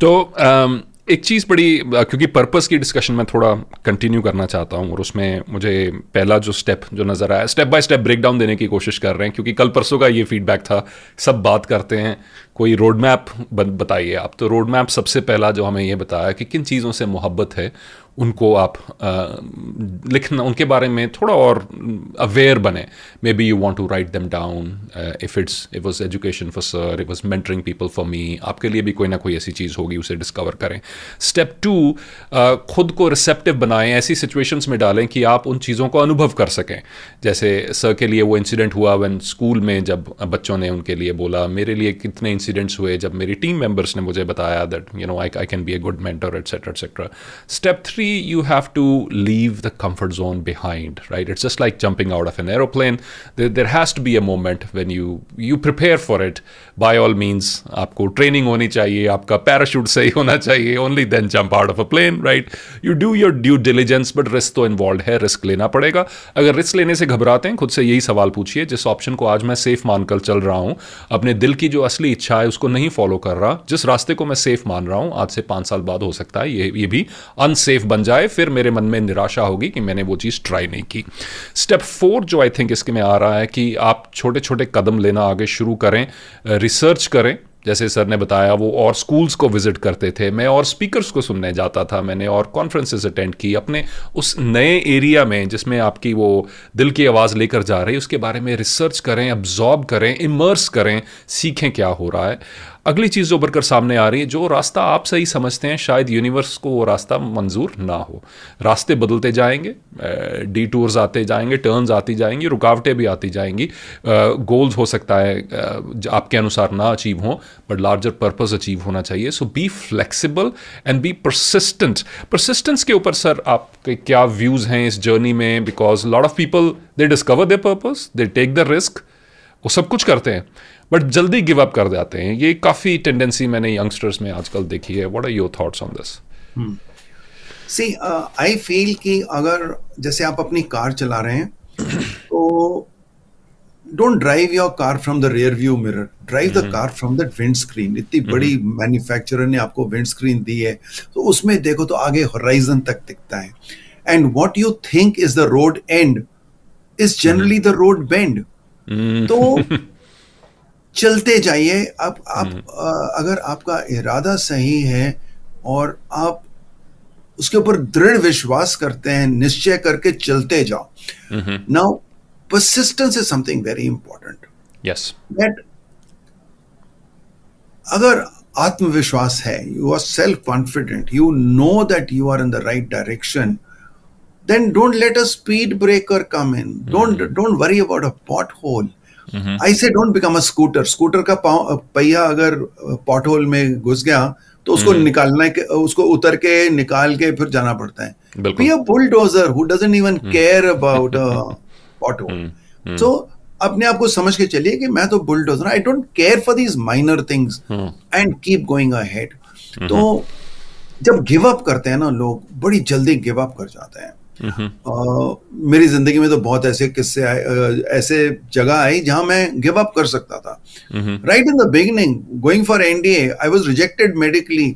तो um, एक चीज़ बड़ी क्योंकि पर्पस की डिस्कशन में थोड़ा कंटिन्यू करना चाहता हूँ और उसमें मुझे पहला जो स्टेप जो नज़र आया स्टेप बाय स्टेप ब्रेकडाउन देने की कोशिश कर रहे हैं क्योंकि कल परसों का ये फीडबैक था सब बात करते हैं कोई रोड मैप बताइए आप तो रोड मैप सबसे पहला जो हमें ये बताया कि किन चीज़ों से मोहब्बत है उनको आप लिखना उनके बारे में थोड़ा और अवेयर बने maybe you want to write them down if it's it was education for sir it was mentoring people for me आपके लिए भी कोई ना कोई ऐसी चीज़ होगी उसे डिस्कवर करें स्टेप टू खुद को रिसेप्टिव बनाएं ऐसी सिचुएशंस में डालें कि आप उन चीज़ों को अनुभव कर सकें जैसे सर के लिए वो इंसिडेंट हुआ वन स्कूल में जब बच्चों ने उनके लिए बोला मेरे लिए कितने इंसिडेंट्स हुए जब मेरी टीम मेम्बर्स ने मुझे बताया that you know I I can be a good mentor etcetera etcetera step three you have to leave the comfort zone behind, right? It's just like jumping out of an aeroplane. There, there has to be a moment when you you prepare for it, by all means आपको training होनी चाहिए आपका parachute सही होना चाहिए only then jump out of a plane right you do your due diligence but risk तो involve है risk लेना पड़ेगा अगर रिस्क लेने से घबराते हैं खुद से यही सवाल पूछिए जिस ऑप्शन को आज मैं सेफ मानकर चल रहा हूँ अपने दिल की जो असली इच्छा है उसको नहीं फॉलो कर रहा जिस रास्ते को मैं सेफ मान रहा हूँ आज से पाँच साल बाद हो सकता है ये ये भी अनसेफ बन जाए फिर मेरे मन में निराशा होगी कि मैंने वो चीज़ ट्राई नहीं की स्टेप फोर जो आई थिंक इसके में आ रहा है कि आप छोटे छोटे कदम लेना आगे शुरू करें रिसर्च करें जैसे सर ने बताया वो और स्कूल्स को विजिट करते थे मैं और स्पीकर्स को सुनने जाता था मैंने और कॉन्फ्रेंसेस अटेंड की अपने उस नए एरिया में जिसमें आपकी वो दिल की आवाज़ लेकर जा रही है उसके बारे में रिसर्च करें अब्जॉर्ब करें इमर्स करें सीखें क्या हो रहा है अगली चीज़ जो बढ़कर सामने आ रही है जो रास्ता आप सही समझते हैं शायद यूनिवर्स को वो रास्ता मंजूर ना हो रास्ते बदलते जाएंगे डी टूर्स आते जाएंगे टर्न्स आती जाएंगी रुकावटें भी आती जाएंगी गोल्स हो सकता है आपके अनुसार ना अचीव हो बट लार्जर पर्पज़ अचीव होना चाहिए so be flexible and be persistent persistence के ऊपर सर आपके क्या व्यूज़ हैं इस जर्नी में because lot of people they discover they purpose they take the risk वो सब कुछ करते हैं बट जल्दी गिव अप कर जाते हैं ये काफ़ी टेंडेंसी मैंने यंगस्टर्स में आजकल देखी है what are your thoughts on this see I feel कि अगर जैसे आप अपनी कार चला रहे हैं तो don't drive your car from the rear view mirror drive the car from the windscreen इतनी बड़ी मैन्युफैक्चरर ने आपको विंड स्क्रीन दी है तो उसमें देखो तो आगे होराइजन तक दिखता है and what you think is the road end is generally the road bend तो चलते जाइए आप आप हम्म। अगर आपका इरादा सही है और आप उसके ऊपर दृढ़ विश्वास करते हैं निश्चय करके चलते जाओ now persistence is something very important yes that अगर आत्मविश्वास है you are self confident you know that you are in the right direction then don't let a speed breaker come in don't don't worry about a pothole I say don't become a scooter scooter का पहिया अगर pot whole में घुस गया तो उसको mm-hmm. निकालना के उसको उतर के निकाल के फिर जाना पड़ता है be a bulldozer who even care about pothole so अपने आप को समझ के चलिए कि मैं तो bulldozer I don't care for these minor things and keep going ahead तो जब गिव अप करते हैं ना लोग बड़ी जल्दी गिव अप कर जाते हैं Mm-hmm. Uh, मेरी जिंदगी में तो बहुत ऐसे किस्से आए ऐसे जगह आई जहां मैं गिव अप कर सकता था right in the beginning going for NDA I was rejected medically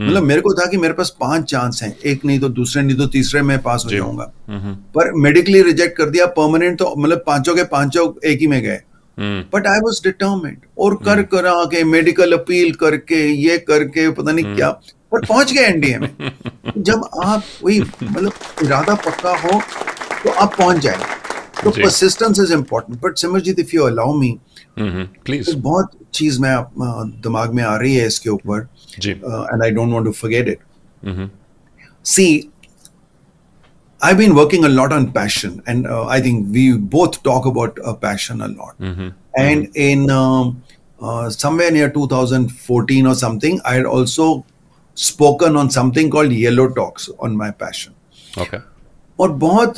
मतलब मेरे को था कि मेरे पास पांच चांस हैं एक नहीं तो दूसरे नहीं तो तीसरे में पास हो जाऊंगा mm-hmm. पर मेडिकली रिजेक्ट कर दिया परमानेंट तो मतलब पांचों के पांचों एक ही में गए बट आई वॉज डिटर्मेंट और कर करा के मेडिकल अपील करके ये करके पता नहीं mm. क्या पर पहुंच गए एनडीए में जब आप कोई मतलब इरादा पक्का हो तो आप पहुंच जाए तो persistence is important but Simarjeet if you allow me please बहुत चीज मैं दिमाग में आ रही है इसके ऊपर and I don't want to forget it see I've been working a lot on passion, and uh, I think we both talk about uh, passion a lot. Mm-hmm. And mm-hmm. in um, uh, somewhere near 2014 or something, I had also spoken on something called Yellow Talks on my passion. Okay. और बहुत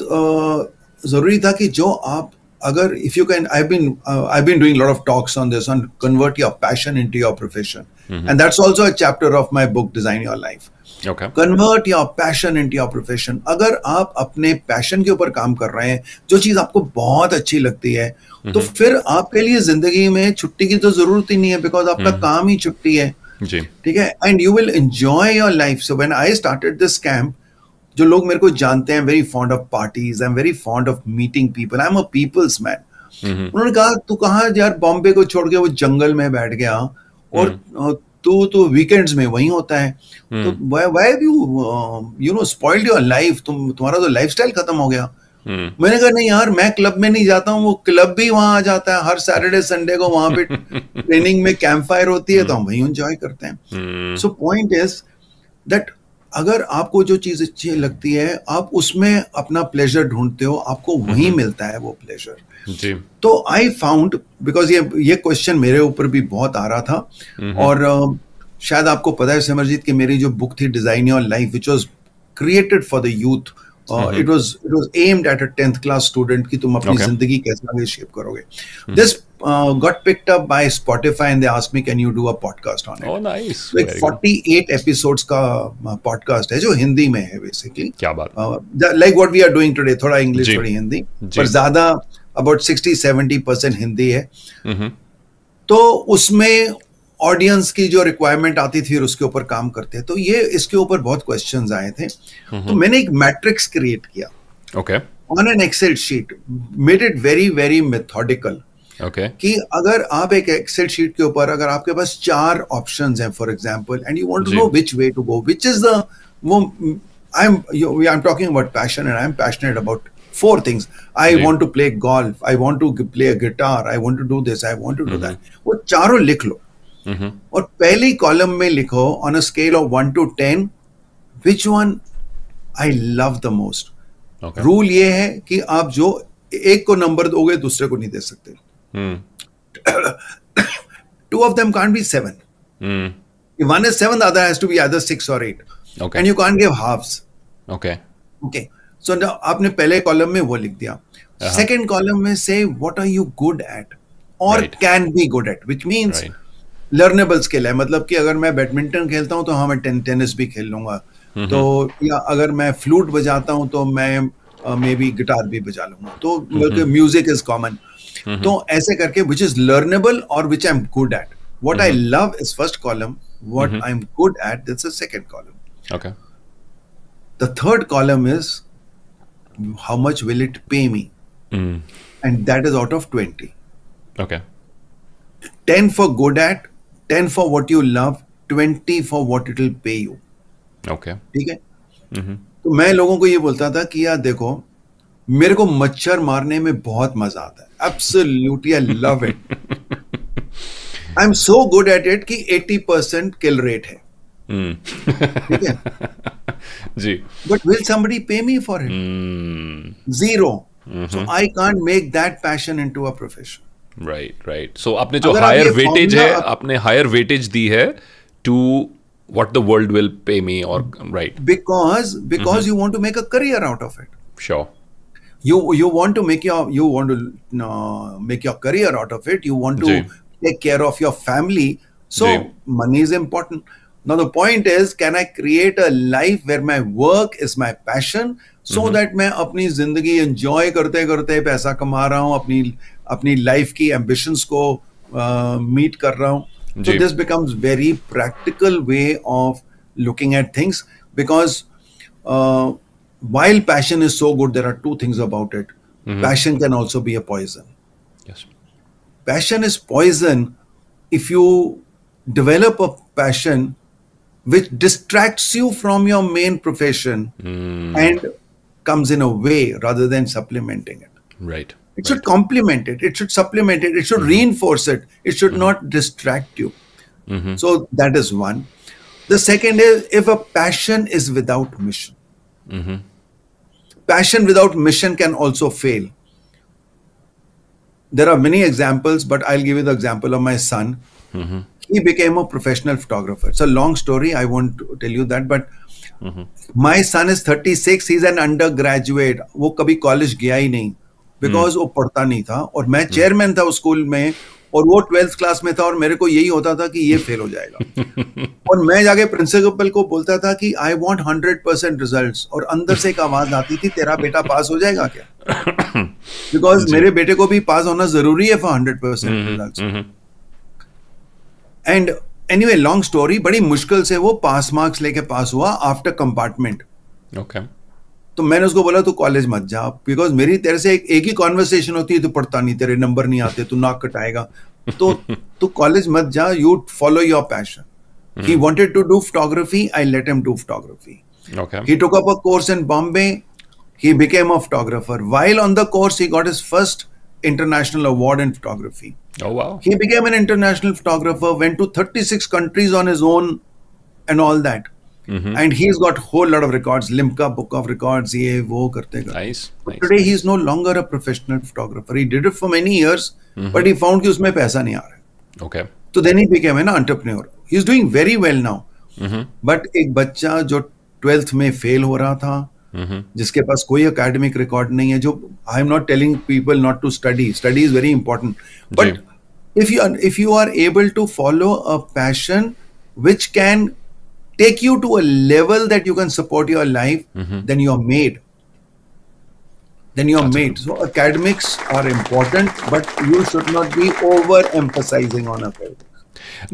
जरूरी था कि जो आप अगर if you can I been I been doing lot of talks on this on convert your passion into your profession and that's also a chapter of my book design your life convert your passion into your profession अगर आप अपने passion के ऊपर काम कर रहे हैं जो चीज आपको बहुत अच्छी लगती है तो mm-hmm. तो फिर आपके लिए जिंदगी में छुट्टी की तो जरूरत ही नहीं है बिकॉज आपका mm-hmm. काम ही छुट्टी है ठीक है and you will enjoy your life so when I started this camp जो लोग मेरे को जानते हैं very fond of parties I am very fond of meeting people I am a people's man उन्होंने कहा तू कहा यार बॉम्बे को छोड़ के वो जंगल में बैठ गया और mm-hmm. तू तो वीकेंड्स में वही होता है तो why you you know spoiled your life तुम तुम्हारा तो लाइफस्टाइल खत्म हो गया मैंने कहा नहीं यार मैं क्लब में नहीं जाता हूँ वो क्लब भी वहां आ जाता है हर सैटरडे संडे को वहां पे ट्रेनिंग में कैंप फायर होती है तो हम हम्म। वही एंजॉय करते हैं सो पॉइंट इज दैट अगर आपको जो चीज अच्छी लगती है आप उसमें अपना प्लेजर ढूंढते हो आपको वहीं हम्म। मिलता है वो प्लेजर तो आई फाउंड बिकॉज ये ये क्वेश्चन मेरे ऊपर भी बहुत आ रहा था हम्म। और शायद आपको पता है समरजीत की मेरी जो बुक थी design your life which was created for the youth it was it was aimed at a tenth class student की तुम अपनी जिंदगी कैसे शेप करोगे this got picked up by Spotify and they me can you do a podcast on it nice like 48 का podcast uh, है जो हिंदी में है basically like what we are doing today थोड़ा इंग्लिश थोड़ी हिंदी पर ज्यादा about sixty seventy percent Hindi है mm-hmm. तो उसमें ऑडियंस की जो रिक्वायरमेंट आती थी और उसके ऊपर काम करते तो ये इसके ऊपर बहुत क्वेश्चन आए थे तो मैंने एक मैट्रिक्स क्रिएट किया okay on an Excel sheet made it very very methodical okay कि अगर आप एक एक्सेल शीट के ऊपर अगर आपके पास चार ऑप्शन हैं for example and you want to know which way to go which is the वो I am I am talking about passion and I am passionate about four things i जी. want to play golf i want to play a guitar i want to do this i want to do mm-hmm. that वो चारों लिख लो Mm-hmm. और पहली column में लिखो on a scale of one to ten which one I love the most rule ये है कि आप जो एक को नंबर दोगे दूसरे को नहीं दे सकते two of them can't be seven one is seven other has to be other six और eight and you can give half okay okay so आपने पहले कॉलम में वो लिख दिया सेकेंड uh-huh. कॉलम में से what are you good at और can be good at which means learnable skill है मतलब कि अगर मैं बैडमिंटन खेलता हूँ तो हाँ मैं टेन, टेनिस भी खेल लूंगा तो या अगर मैं फ्लूट बजाता हूँ तो मैं मे बी गिटार भी बजा लूंगा तो बल्कि म्यूजिक इज कॉमन तो ऐसे करके विच इज लर्नेबल और which I am good at what I love is first column what I am good at it's a second column the third column is how much will it pay me and that is out of twenty ten for good at ten for what you love twenty for what it will pay you okay ठीक है mm-hmm. तो मैं लोगों को ये बोलता था कि यार देखो मेरे को मच्छर मारने में बहुत मजा आता है absolutely I love it I am so good at it कि 80 परसेंट किल रेट है mm. ठीक है जी but will somebody pay me for it zero so I can't make that passion into a profession right right so आपने जो higher weightage है आपने higher weightage दी है to what the world will pay me or right because because mm-hmm. you want to make a career out of it sure you you want to make your you want to uh, make your career out of it you want to Jee. take care of your family so Jee. money is important Now, the point is, can I create a life where my work is my passion so mm-hmm. that मैं apni zindagi enjoy करते करते पैसा कमा रहा हूँ अपनी अपनी life ki ambitions ko uh, meet कर रहा हूँ So this becomes very practical way of looking at things because uh, while passion is so good, there are two things about it. Mm-hmm. Passion can also be a poison. Yes. Passion is poison if you develop a passion which distracts you from your main profession mm. and comes in a way rather than supplementing it. Right. It right. should complement it. It should supplement it. It should mm-hmm. reinforce it. It should mm-hmm. not distract you. Mm-hmm. So that is one. The second is if a passion is without mission. Mm-hmm. Passion without mission can also fail. There are many examples, but I'll give you the example of my son. Mm-hmm. he became a professional photographer. It's a long story. I won't tell you that, but mm -hmm. my son is 36. He's an undergraduate. वो कभी college गया ही नहीं because mm. वो पढ़ता नहीं था और मैं चेयरमैन mm. था उस स्कूल में और वो ट्वेल्थ क्लास में था और मेरे को यही होता था कि ये फेल हो जाएगा और मैं जाके प्रिंसिपल को बोलता था कि I want hundred percent result और अंदर से एक आवाज आती थी तेरा बेटा पास हो जाएगा क्या बिकॉज मेरे बेटे को भी पास होना जरूरी है for hundred percent result and anyway long story बड़ी मुश्किल से वो पास मार्क्स लेके पास हुआ आफ्टर कंपार्टमेंट ओके तो मैंने उसको बोला तू कॉलेज मत जा बिकॉज मेरी तेरे से एक, एक ही कॉन्वर्सेशन होती है तू पढ़ता नहीं तेरे नंबर नहीं आते तू नाक कटाएगा तो तू कॉलेज मत जा you follow your passion he wanted to do photography I let am do photography he took up a course in Bombay he became a photographer while on the course he got is first international award in photography Oh, wow. He became an international photographer, went to 36 countries on his own and all that. Mm -hmm. And he's got whole lot of records, Limca book of records, ye wo karte karte. Nice. nice. Today he's no longer a professional photographer. He did it for many years, mm -hmm. but he found he usme paisa nahi aa Okay. So then he became an entrepreneur. He's doing very well now. Mm -hmm. But एक bacha जो 12th में fail हो रहा था Mm -hmm. जिसके पास कोई academic record नहीं है जो I not not telling people not to study if you are, if you are able to follow a passion which can take you to a level that you can support your life mm-hmm. then you're made then you're That's made so academics are important but you should not be overemphasizing on a academics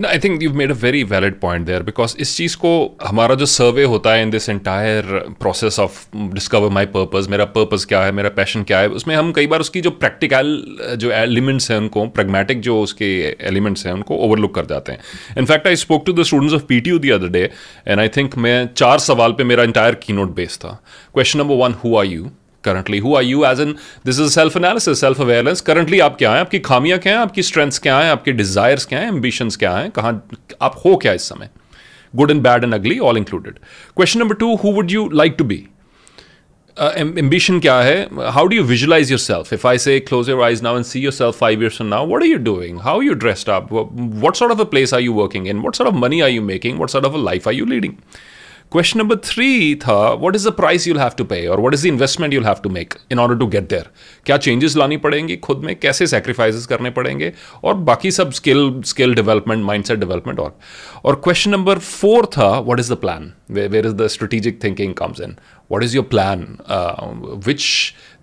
I think you made a very valid point there because इस चीज़ को हमारा जो survey होता है in this entire process of discover my purpose मेरा purpose क्या है मेरा पैशन क्या है उसमें हम कई बार उसकी जो प्रैक्टिकल जो एलिमेंट्स हैं उनको प्रगमेटिक जो उसके एलिमेंट्स हैं उनको ओवरलुक कर जाते हैं in fact I spoke to the students of P T U the other day and I think मैं चार सवाल पर मेरा इंटायर की नोट बेस था question number one who are you currently who are you as an this is self analysis self awareness currently आप क्या हैं आपकी खामियां क्या हैं आपकी स्ट्रेंथ्स क्या हैं आपके डिजायर्स क्या हैं एम्बिशंस क्या हैं कहाँ आप हो क्या इस समय good and bad and ugly all included question number two who would you like to be ambition क्या है how do you visualise yourself if I say close your eyes now and see yourself five years now what are you doing how you dressed up what sort of a place are you working in what sort of money are you making what sort of a life are you leading question number three था what is the price you have to pay और what is the investment you have to make in order to get there क्या changes लानी पड़ेंगी खुद में कैसे sacrifices करने पड़ेंगे और बाकी सब skill skill development set development और और क्वेश्चन नंबर फोर था what is the plan where is the strategic thinking comes in what is your plan which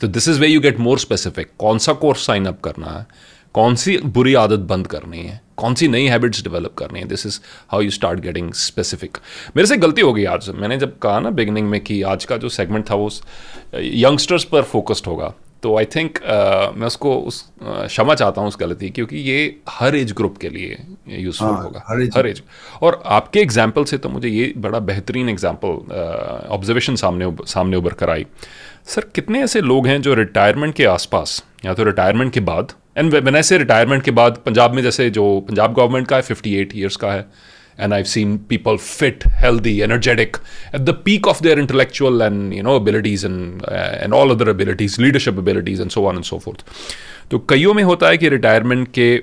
this is way you get more specific कौन सा course sign up करना है कौन सी बुरी आदत बंद करनी है कौन सी नई हैबिट्स डेवलप करनी है this is how you start getting specific मेरे से गलती हो गई आज मैंने जब कहा ना बिगनिंग में कि आज का जो सेगमेंट था वो यंगस्टर्स पर फोकस्ड होगा तो आई थिंक uh, मैं उसको उस क्षमा uh, चाहता हूँ उस गलती क्योंकि ये हर एज ग्रुप के लिए यूजफुल हाँ, होगा हर एज, हर एज और आपके एग्जाम्पल से तो मुझे ये बड़ा बेहतरीन एग्जाम्पल ऑब्जर्वेशन सामने सामने उभर कर आई सर कितने ऐसे लोग हैं जो रिटायरमेंट के आसपास या तो रिटायरमेंट के बाद एंड मैंने ऐसे रिटायरमेंट के बाद पंजाब में जैसे जो पंजाब गवर्नमेंट का है फिफ्टी एट ईयर्स का है and I seen people fit healthy energetic at the peak of their intellectual and you know abilities and and all other abilities leadership abilities and so on and so fourth तो कईयों में होता है कि retirement के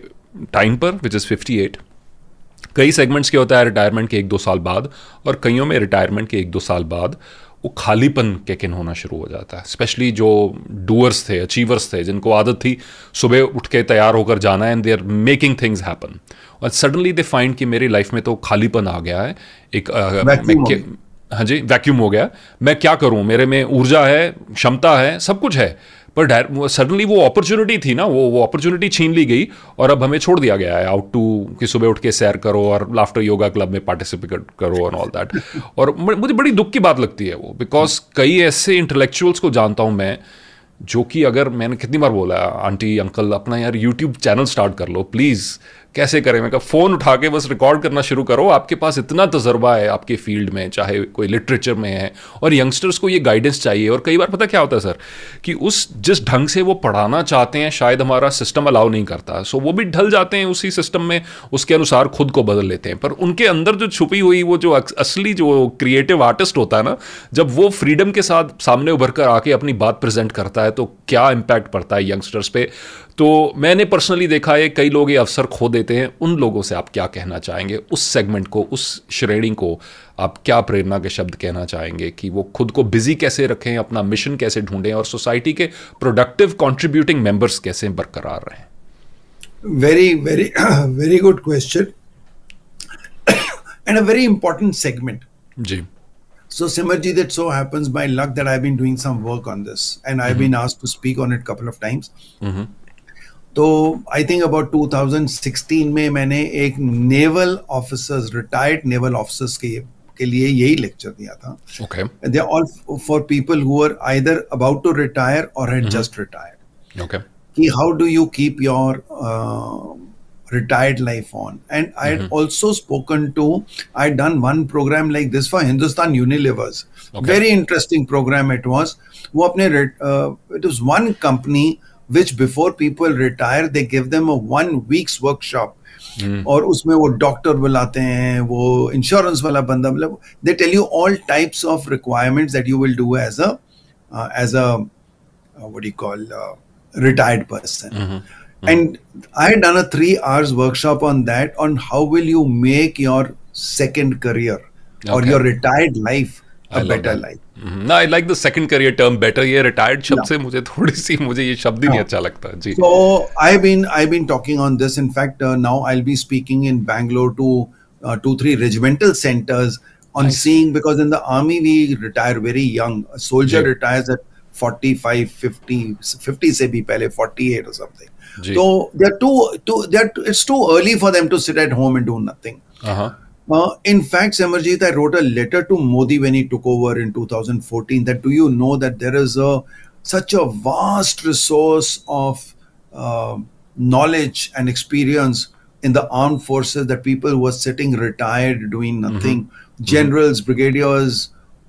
time पर which is fifty eight कई segments के होता है रिटायरमेंट के एक दो साल बाद और कईयों में रिटायरमेंट के एक दो साल बाद वो खालीपन के होना शुरू हो जाता है स्पेशली जो डूअर्स थे अचीवर्स थे जिनको आदत थी सुबह उठ के तैयार होकर जाना and they are making things happen और सडनली दे फाइंड कि मेरी लाइफ में तो खालीपन आ गया है एक हाँ जी वैक्यूम हो गया मैं क्या करूं मेरे में ऊर्जा है क्षमता है सब कुछ है पर सडनली वो अपॉर्चुनिटी थी ना वो वो अपॉर्चुनिटी छीन ली गई और अब हमें छोड़ दिया गया है आउट टू कि सुबह उठ के सैर करो और लाफ्टर योगा क्लब में पार्टिसिपेट करो और ऑल दैट और मुझे बड़ी दुख की बात लगती है वो बिकॉज कई ऐसे इंटेलेक्चुअल्स को जानता हूँ मैं जो कि अगर मैंने कितनी बार बोला आंटी अंकल अपना यार यूट्यूब चैनल स्टार्ट कर लो प्लीज़ कैसे करें मैं कहा फ़ोन उठा के बस रिकॉर्ड करना शुरू करो आपके पास इतना तजर्बा है आपके फील्ड में चाहे कोई लिटरेचर में है और यंगस्टर्स को ये गाइडेंस चाहिए और कई बार पता क्या होता है सर कि उस जिस ढंग से वो पढ़ाना चाहते हैं शायद हमारा सिस्टम अलाउ नहीं करता सो वो भी ढल जाते हैं उसी सिस्टम में उसके अनुसार खुद को बदल लेते हैं पर उनके अंदर जो छुपी हुई वो जो असली जो क्रिएटिव आर्टिस्ट होता है ना जब वो फ्रीडम के साथ सामने उभर कर आके अपनी बात प्रेजेंट करता है तो क्या इम्पैक्ट पड़ता है यंगस्टर्स पे तो मैंने पर्सनली देखा है कई लोग ये अवसर खो देते हैं उन लोगों से आप क्या कहना चाहेंगे उस सेगमेंट को उस श्रेणी को आप क्या प्रेरणा के शब्द कहना चाहेंगे कि वो खुद को बिजी कैसे रखें अपना मिशन कैसे ढूंढें और सोसाइटी के प्रोडक्टिव कॉन्ट्रीब्यूटिंग मेंबर्स कैसे बरकरार रहें very very very good question and a very important segment जी So Simar that so happens by luck that I've been doing some work on this, and I've mm-hmm. been asked to speak on it couple of times. Mm-hmm. तो I think about 2016 में मैंने एक naval officers retired naval officers के के लिए यही lecture दिया था they all for people who are either about to retire और हैड जस्ट रिटायर्ड ओके कि how do you keep your retired life on and I had also spoken to I done one programme like this for Hindustan Unilever's very interesting programme it was वो अपने it was one company which before people retire they give them a one weeks workshop Hmm. और उसमें वो doctor बुलाते हैं वो insurance वाला बंदा मतलब they tell you all types of requirements that you will do as a as a what do call retired person and I had done a 3 hours workshop on that on how will you make your second career और your retired life a better life. ना I like the second career term better ये retired शब्द से मुझे थोड़ी सी मुझे ये शब्द ही नहीं अच्छा लगता जी so I been I been talking on this in fact now I will be speaking in Bangalore to two three regimental centres on seeing because in the army we retire very young a soldier yeah. retires at 45 50 50 say be pehle 48 or something Gee. so they're too too they're too, it's too early for them to sit at home and do nothing uh-huh. Uh, in fact, Samarjit, I wrote a letter to Modi when he took over in 2014 that do you know that there is a such a vast resource of uh, knowledge and experience in the armed forces that people were sitting retired doing mm-hmm. nothing, mm -hmm. generals, mm -hmm. brigadiers,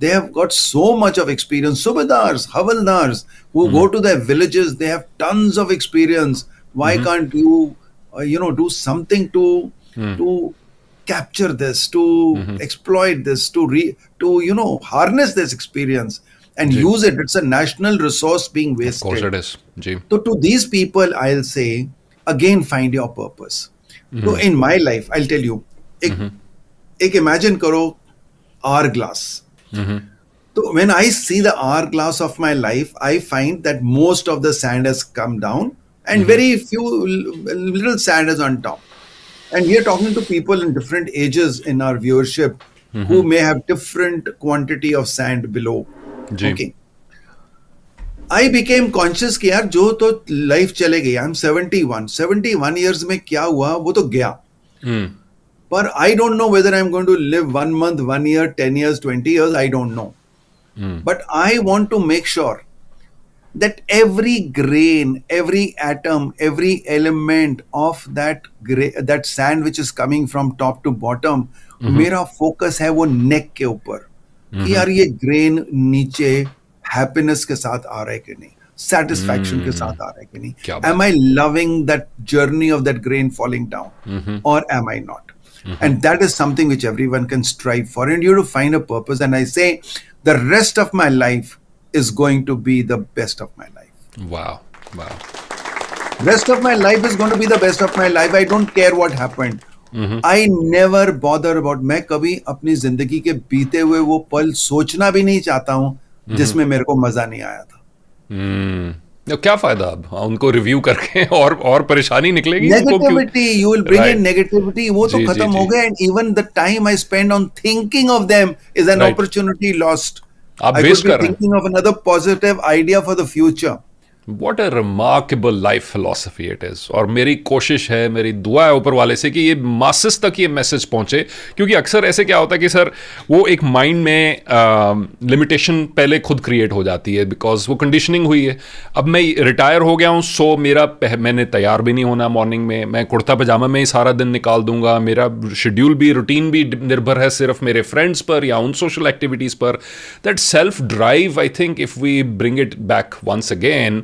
they have got so much of experience. Subedars, havaldars, who mm -hmm. go mm-hmm. to their villages, they have tons of experience. Why mm-hmm. can't you, uh, you know, do something to hmm. to capture this to mm-hmm. exploit this to re to you know harness this experience and use it it's a national resource being wasted of course it is Gee. so to these people i'll say again find your purpose mm-hmm. so in my life i'll tell you ek, mm-hmm. ek imagine karo hourglass mm so when i see the hourglass of my life i find that most of the sand has come down and mm-hmm. very few little sand is on top and we are talking to people in different ages in our viewership who mm-hmm. may have different quantity of sand below Drinking. I became conscious कि यार जो तो life चले गई I am seventy one seventy one years में क्या हुआ वो तो गया hmm. पर I don't know whether I am going to live one month one year ten years twenty years I don't know but I want to make that every grain, every atom, every element of that gra- that sand which is coming from top to bottom, mm-hmm. मेरा focus है neck. नेक के ऊपर mm-hmm. कि यार ये grain नीचे happiness के साथ आ रहा है कि नहीं सेटिस्फैक्शन mm-hmm. के साथ आ And that is something which everyone can strive for. And you have to find a purpose. And I say, the rest of my life, is going to be the best of my life. Wow. Wow. Rest of my life is going to be the best of my life. I don't care what happened. I never bother about मैं कभी अपनी जिंदगी के बीते हुए वो पल सोचना भी नहीं चाहता हूं mm-hmm. जिसमें मेरे को मजा नहीं आया था hmm. क्या फायदा अब हाँ, उनको रिव्यू करके और और परेशानी निकलेगी negativity you will bring in negativity वो तो खत्म हो गया and even the time I spend on thinking of them is an opportunity lost I would be thinking of another positive idea for the future. What a remarkable life philosophy it is और मेरी कोशिश है मेरी दुआ है ऊपर वाले से कि ये मासिस तक ये मैसेज पहुंचे क्योंकि अक्सर ऐसे क्या होता है कि सर वो एक माइंड में लिमिटेशन uh, पहले खुद क्रिएट हो जाती है बिकॉज वो कंडीशनिंग हुई है अब मैं रिटायर हो गया हूँ सो मेरा पह, मैंने तैयार भी नहीं होना मॉर्निंग में मैं कुर्ता पजामा में ही सारा दिन निकाल दूंगा मेरा शेड्यूल भी रूटीन भी निर्भर है सिर्फ मेरे फ्रेंड्स पर या उन सोशल एक्टिविटीज़ पर that self drive I think if we bring it back once again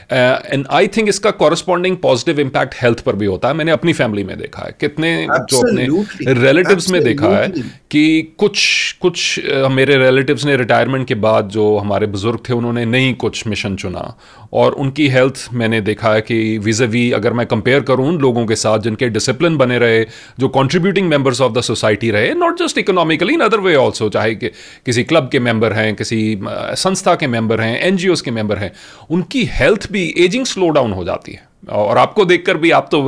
and I think इसका कॉरस्पॉन्डिंग पॉजिटिव इम्पैक्ट हेल्थ पर भी होता है मैंने अपनी फैमिली में देखा है कितने Absolutely. जो अपने रिलेटिव्स में देखा है कि कुछ कुछ uh, मेरे रिलेटिव्स ने रिटायरमेंट के बाद जो हमारे बुजुर्ग थे उन्होंने नहीं कुछ मिशन चुना और उनकी हेल्थ मैंने देखा है कि विजे वी अगर मैं कंपेयर करूँ उन लोगों के साथ जिनके डिसिप्लिन बने रहे जो contributing members of the society रहे not just economically in other way also चाहे कि किसी क्लब के मेम्बर हैं किसी uh, संस्था के मेम्बर हैं एन के मेम्बर हैं उनकी हेल्थ भी भी एजिंग स्लो डाउन हो जाती है और आपको देखकर भी आप तो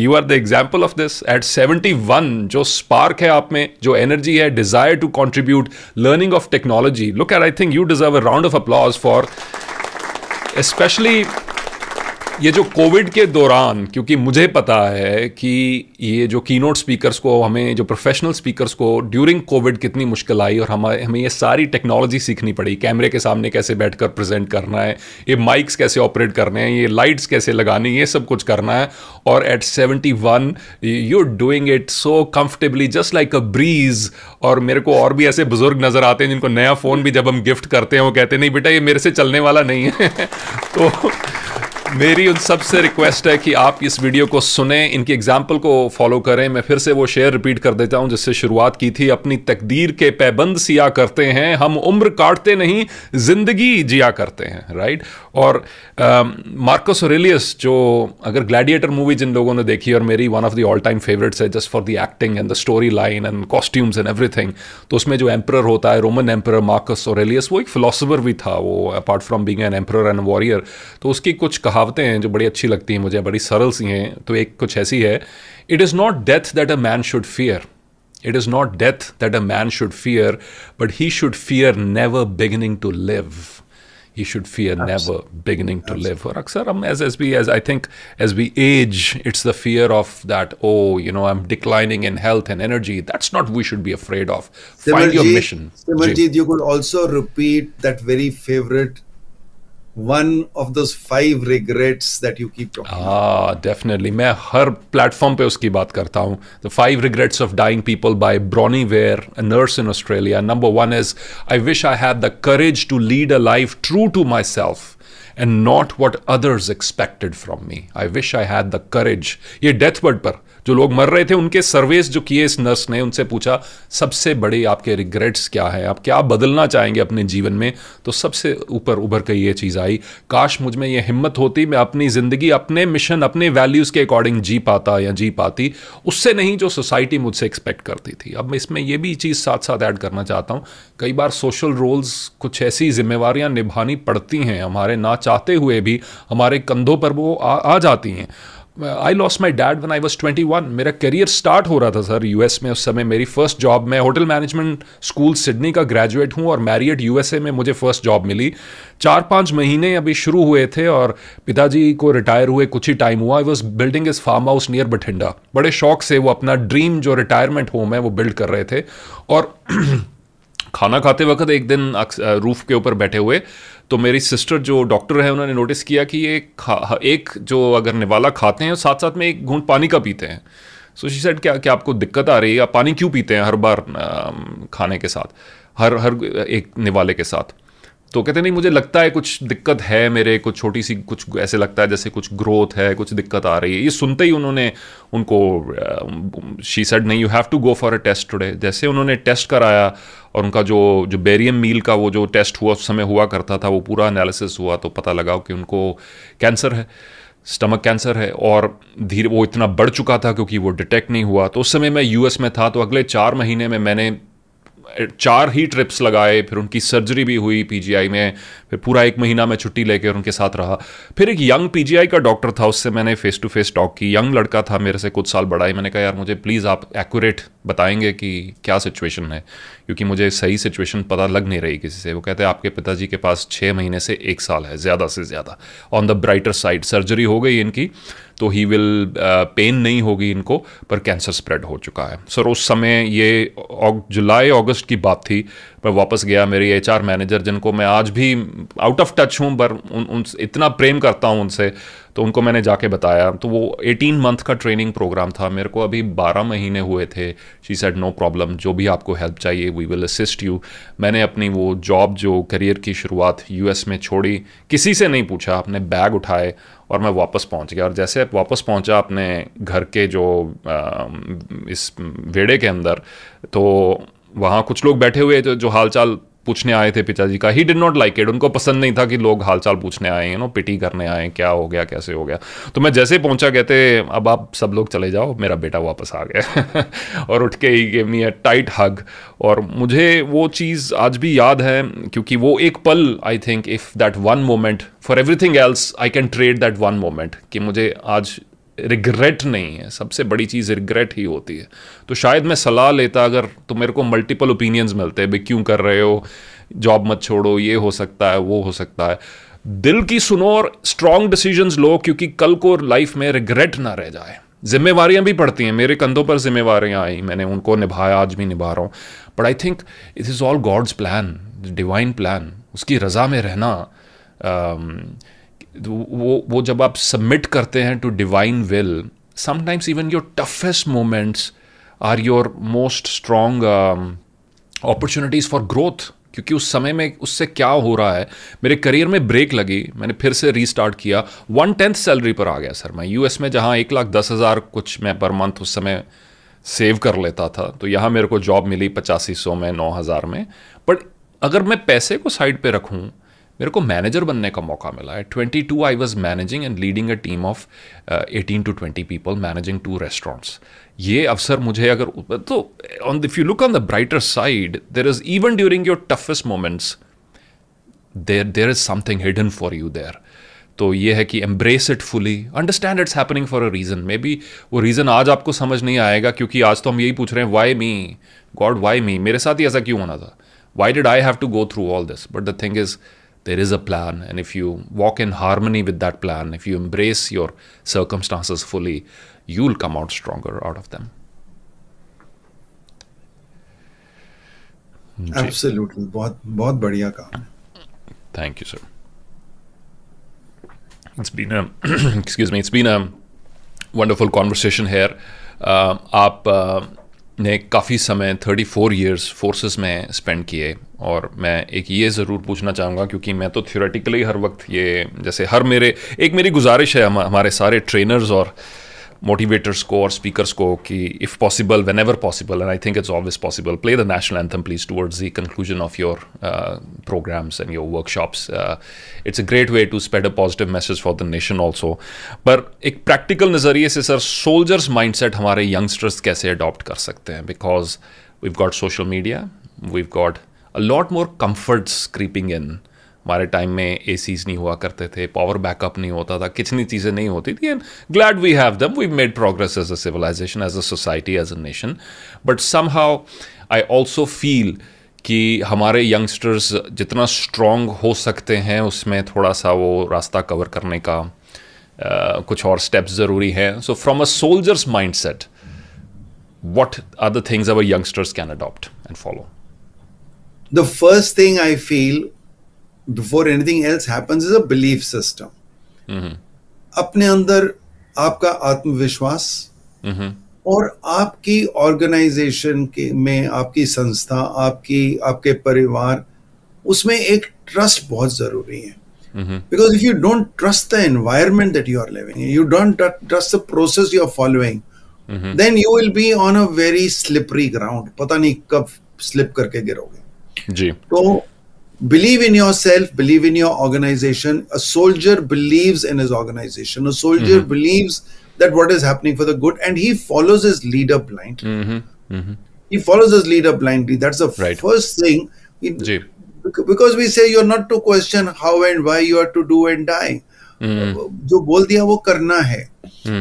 you are the example of this at 71 जो स्पार्क है आप में जो एनर्जी है desire to contribute learning of technology look at I think you deserve a round of applause for specially ये जो कोविड के दौरान क्योंकि मुझे पता है कि ये जो कीनोट स्पीकर्स को हमें जो प्रोफेशनल स्पीकर्स को ड्यूरिंग कोविड कितनी मुश्किल आई और हमारे हमें ये सारी टेक्नोलॉजी सीखनी पड़ी कैमरे के सामने कैसे बैठकर प्रेजेंट करना है ये माइक्स कैसे ऑपरेट करने हैं ये लाइट्स कैसे लगानी ये सब कुछ करना है और at seventy one you doing it so comfortably just like a breeze और मेरे को और भी ऐसे बुजुर्ग नज़र आते हैं जिनको नया फ़ोन भी जब हम गिफ्ट करते हैं वो कहते नहीं बेटा ये मेरे से चलने वाला नहीं है तो मेरी उन सब से रिक्वेस्ट है कि आप इस वीडियो को सुने इनकी एग्जाम्पल को फॉलो करें मैं फिर से वो शेयर रिपीट कर देता हूं जिससे शुरुआत की थी अपनी तकदीर के पैबंद सिया करते हैं हम उम्र काटते नहीं जिंदगी जिया करते हैं राइट और मार्कोस ओरेलियस जो अगर ग्लैडिएटर मूवी जिन लोगों ने देखी और मेरी one of the all time favourites है just for the acting and the story line and costumes and everything तो उसमें जो एम्पर होता है रोमन एम्पर मार्कस ओरेलियस वो एक फिलोसफर भी था वो apart from being an emperor and warrior तो उसकी कुछ कहा कहावतें हैं जो बड़ी अच्छी लगती हैं मुझे बड़ी सरल सी हैं तो एक कुछ ऐसी है it is not death that a man should fear It is not death that a man should fear, but he should fear never beginning to live. He should fear Absolutely. never beginning to Absolutely. live. Or Aksar, um, as, as we, as I think, as we age, it's the fear of that, oh, you know, I'm declining in health and energy. That's not we should be afraid of. Simarji, Find your mission. Simarjit, you could also repeat that very favorite one of those five regrets that you keep talking ah, about? definitely. I हर platform pe uski baat karta हूँ. The five regrets of dying people by Bronnie Ware, a nurse in Australia. Number one is, I wish I had the courage to lead a life true to myself. And not what others expected from me. I wish I had the courage. Ye death word par. जो लोग मर रहे थे उनके सर्वेस जो किए इस nurse ने उनसे पूछा सबसे बड़े आपके रिग्रेट्स क्या है आप क्या बदलना चाहेंगे अपने जीवन में तो सबसे ऊपर उभर कर ये चीज़ आई काश मुझ में ये हिम्मत होती मैं अपनी ज़िंदगी अपने मिशन अपने वैल्यूज़ के अकॉर्डिंग जी पाता या जी पाती उससे नहीं जो सोसाइटी मुझसे एक्सपेक्ट करती थी अब मैं इसमें यह भी चीज़ साथ साथ ऐड करना चाहता हूँ कई बार सोशल रोल्स कुछ ऐसी जिम्मेवारियाँ निभानी पड़ती हैं हमारे ना चाहते हुए भी हमारे कंधों पर वो आ, आ जाती हैं I lost my dad when I was twenty one मेरा करियर स्टार्ट हो रहा था सर यू एस में उस समय मेरी फर्स्ट जॉब मैं होटल मैनेजमेंट स्कूल सिडनी का ग्रेजुएट हूँ और मैरियट यू एस ए में मुझे फर्स्ट जॉब मिली चार पाँच महीने अभी शुरू हुए थे और पिताजी को रिटायर हुए कुछ ही टाइम हुआ I was building his farm house near Bathinda बड़े शौक से वो अपना ड्रीम जो रिटायरमेंट होम है वो बिल्ड कर रहे थे और खाना खाते वक्त एक दिन रूफ के ऊपर बैठे हुए तो मेरी सिस्टर जो डॉक्टर है उन्होंने नोटिस किया कि ये एक जो अगर निवाला खाते हैं साथ साथ में एक घूंट पानी का पीते हैं सो शी सेड क्या क्या आपको दिक्कत आ रही है आप पानी क्यों पीते हैं हर बार खाने के साथ हर हर एक निवाले के साथ तो कहते नहीं मुझे लगता है कुछ दिक्कत है मेरे कुछ छोटी सी कुछ ऐसे लगता है जैसे कुछ ग्रोथ है कुछ दिक्कत आ रही है ये सुनते ही उन्होंने उनको शी सेड नहीं you have to go for a test today जैसे उन्होंने टेस्ट कराया और उनका जो जो बेरियम मील का वो जो टेस्ट हुआ उस समय हुआ करता था वो पूरा एनालिसिस हुआ तो पता लगा कि उनको कैंसर है स्टमक कैंसर है और धीरे वो इतना बढ़ चुका था क्योंकि वो डिटेक्ट नहीं हुआ तो उस समय मैं यूएस में था तो अगले चार महीने में मैंने चार ही ट्रिप्स लगाए फिर उनकी सर्जरी भी हुई पीजीआई में फिर पूरा एक महीना मैं छुट्टी लेकर उनके साथ रहा फिर एक यंग पीजीआई का डॉक्टर था उससे मैंने फ़ेस टू फेस टॉक की यंग लड़का था मेरे से कुछ साल बड़ा ही मैंने कहा यार मुझे प्लीज़ आप एक्यूरेट बताएंगे कि क्या सिचुएशन है क्योंकि मुझे सही सिचुएशन पता लग नहीं रही किसी से वो कहते हैं आपके पिताजी के पास छः महीने से एक साल है ज़्यादा से ज़्यादा on the brighter side surgery हो गई इनकी तो ही विल पेन नहीं होगी इनको पर कैंसर स्प्रेड हो चुका है सर उस समय ये जुलाई अगस्त की बात थी मैं वापस गया मेरी एच मैनेजर जिनको मैं आज भी आउट ऑफ टच हूँ पर उन, उन इतना प्रेम करता हूँ उनसे तो उनको मैंने जाके बताया तो वो 18 मंथ का ट्रेनिंग प्रोग्राम था मेरे को अभी 12 महीने हुए थे शी सेड नो प्रॉब्लम जो भी आपको हेल्प चाहिए वी विल असिस्ट यू मैंने अपनी वो जॉब जो करियर की शुरुआत यू में छोड़ी किसी से नहीं पूछा अपने बैग उठाए और मैं वापस पहुंच गया और जैसे वापस पहुंचा अपने घर के जो आ, इस वेड़े के अंदर तो वहाँ कुछ लोग बैठे हुए थे जो हालचाल पूछने आए थे पिताजी का ही डिड नॉट लाइक इट उनको पसंद नहीं था कि लोग हालचाल पूछने आए यू नो पिटी करने आए क्या हो गया कैसे हो गया तो मैं जैसे पहुंचा कहते अब आप सब लोग चले जाओ मेरा बेटा वापस आ गया और उठ के ही गेम मी अ टाइट हग और मुझे वो चीज़ आज भी याद है क्योंकि वो एक पल I think if that one moment for everything else I can trade that one moment कि मुझे आज रिग्रेट नहीं है सबसे बड़ी चीज़ रिग्रेट ही होती है तो शायद मैं सलाह लेता अगर तो मेरे को मल्टीपल ओपिनियंस मिलते हैं भाई क्यों कर रहे हो जॉब मत छोड़ो ये हो सकता है वो हो सकता है दिल की सुनो और स्ट्रॉन्ग डिसीजंस लो क्योंकि कल को लाइफ में रिग्रेट ना रह जाए जिम्मेवारियां भी पड़ती हैं मेरे कंधों पर जिम्मेवारियां आई मैंने उनको निभाया आज भी निभा रहा हूँ but I think it is all God's plan divine plan उसकी रज़ा में रहना um, वो वो जब आप सबमिट करते हैं to divine will sometimes even your toughest moments are your most strong opportunities for growth क्योंकि उस समय में उससे क्या हो रहा है मेरे करियर में ब्रेक लगी मैंने फिर से रीस्टार्ट किया वन टेंथ सैलरी पर आ गया सर मैं यूएस में जहाँ एक लाख दस हज़ार कुछ मैं पर मंथ उस समय सेव कर लेता था तो यहाँ मेरे को जॉब मिली पचासी सौ में नौ हज़ार में बट अगर मैं पैसे को साइड पे रखूँ मेरे को मैनेजर बनने का मौका मिला है twenty two I was managing and leading a team of eighteen to twenty people managing two restaurants ये अवसर मुझे अगर तो on if you look on the brighter side there is even during your toughest moments there there is something hidden for you there तो ये है कि embrace it fully understand it's happening for a reason maybe वो reason आज आपको समझ नहीं आएगा क्योंकि आज तो हम यही पूछ रहे हैं why me God why me मेरे साथ ही ऐसा क्यों होना था why did I have to go through all this but the thing is there is a plan. And if you walk in harmony with that plan, if you embrace your circumstances fully, you'll come out stronger out of them. Absolutely, बहुत बहुत बढ़िया काम है thank you sir it's been excuse me it's been a wonderful conversation here आप uh, ने काफ़ी समय 34 years forces forces में स्पेंड किए और मैं एक ये ज़रूर पूछना चाहूँगा क्योंकि मैं तो थियोरेटिकली हर वक्त ये जैसे हर मेरे एक मेरी गुजारिश है हम, हमारे सारे ट्रेनर्स और मोटिवेटर्स को और स्पीकर्स को कि if possible whenever possible and I think it's always possible play the national anthem please towards the conclusion of your programmes and your workshops it's a great way to spread a positive message for the nation also पर एक practical नज़रिए से sir soldiers mind set हमारे youngsters कैसे adopt कर सकते हैं because we got social media we got lot more comforts creeping इन हमारे टाइम में ए सीज नहीं हुआ करते थे पावर बैकअप नहीं होता था कितनी चीज़ें नहीं होती थी and glad we have them we made progress as a civilisation as a society as a nation but somehow I also feel कि हमारे यंगस्टर्स जितना स्ट्रांग हो सकते हैं उसमें थोड़ा सा वो रास्ता कवर करने का uh, कुछ और स्टेप्स ज़रूरी हैं so from a soldiers mind set what are the things our youngsters can adopt and follow the first thing I feel before anything else happens is a belief system. Mm-hmm. अपने अंदर आपका आत्मविश्वास mm-hmm. और आपकी organisation के में आपकी संस्था आपकी आपके परिवार उसमें एक ट्रस्ट बहुत जरूरी है because if you don't trust the environment that you are living you don't trust the process you are following then you will be on a very slippery ground पता नहीं कब स्लिप करके गिरोगे So, believe in yourself believe in your organization a soldier believes in his organization a soldier mm-hmm. believes that what is happening for the good and he follows his leader blindly mm-hmm. Mm-hmm. he follows his leader blindly that's the right. first thing because we say you're not to question how and why you are to do and die जो बोल दिया वो करना है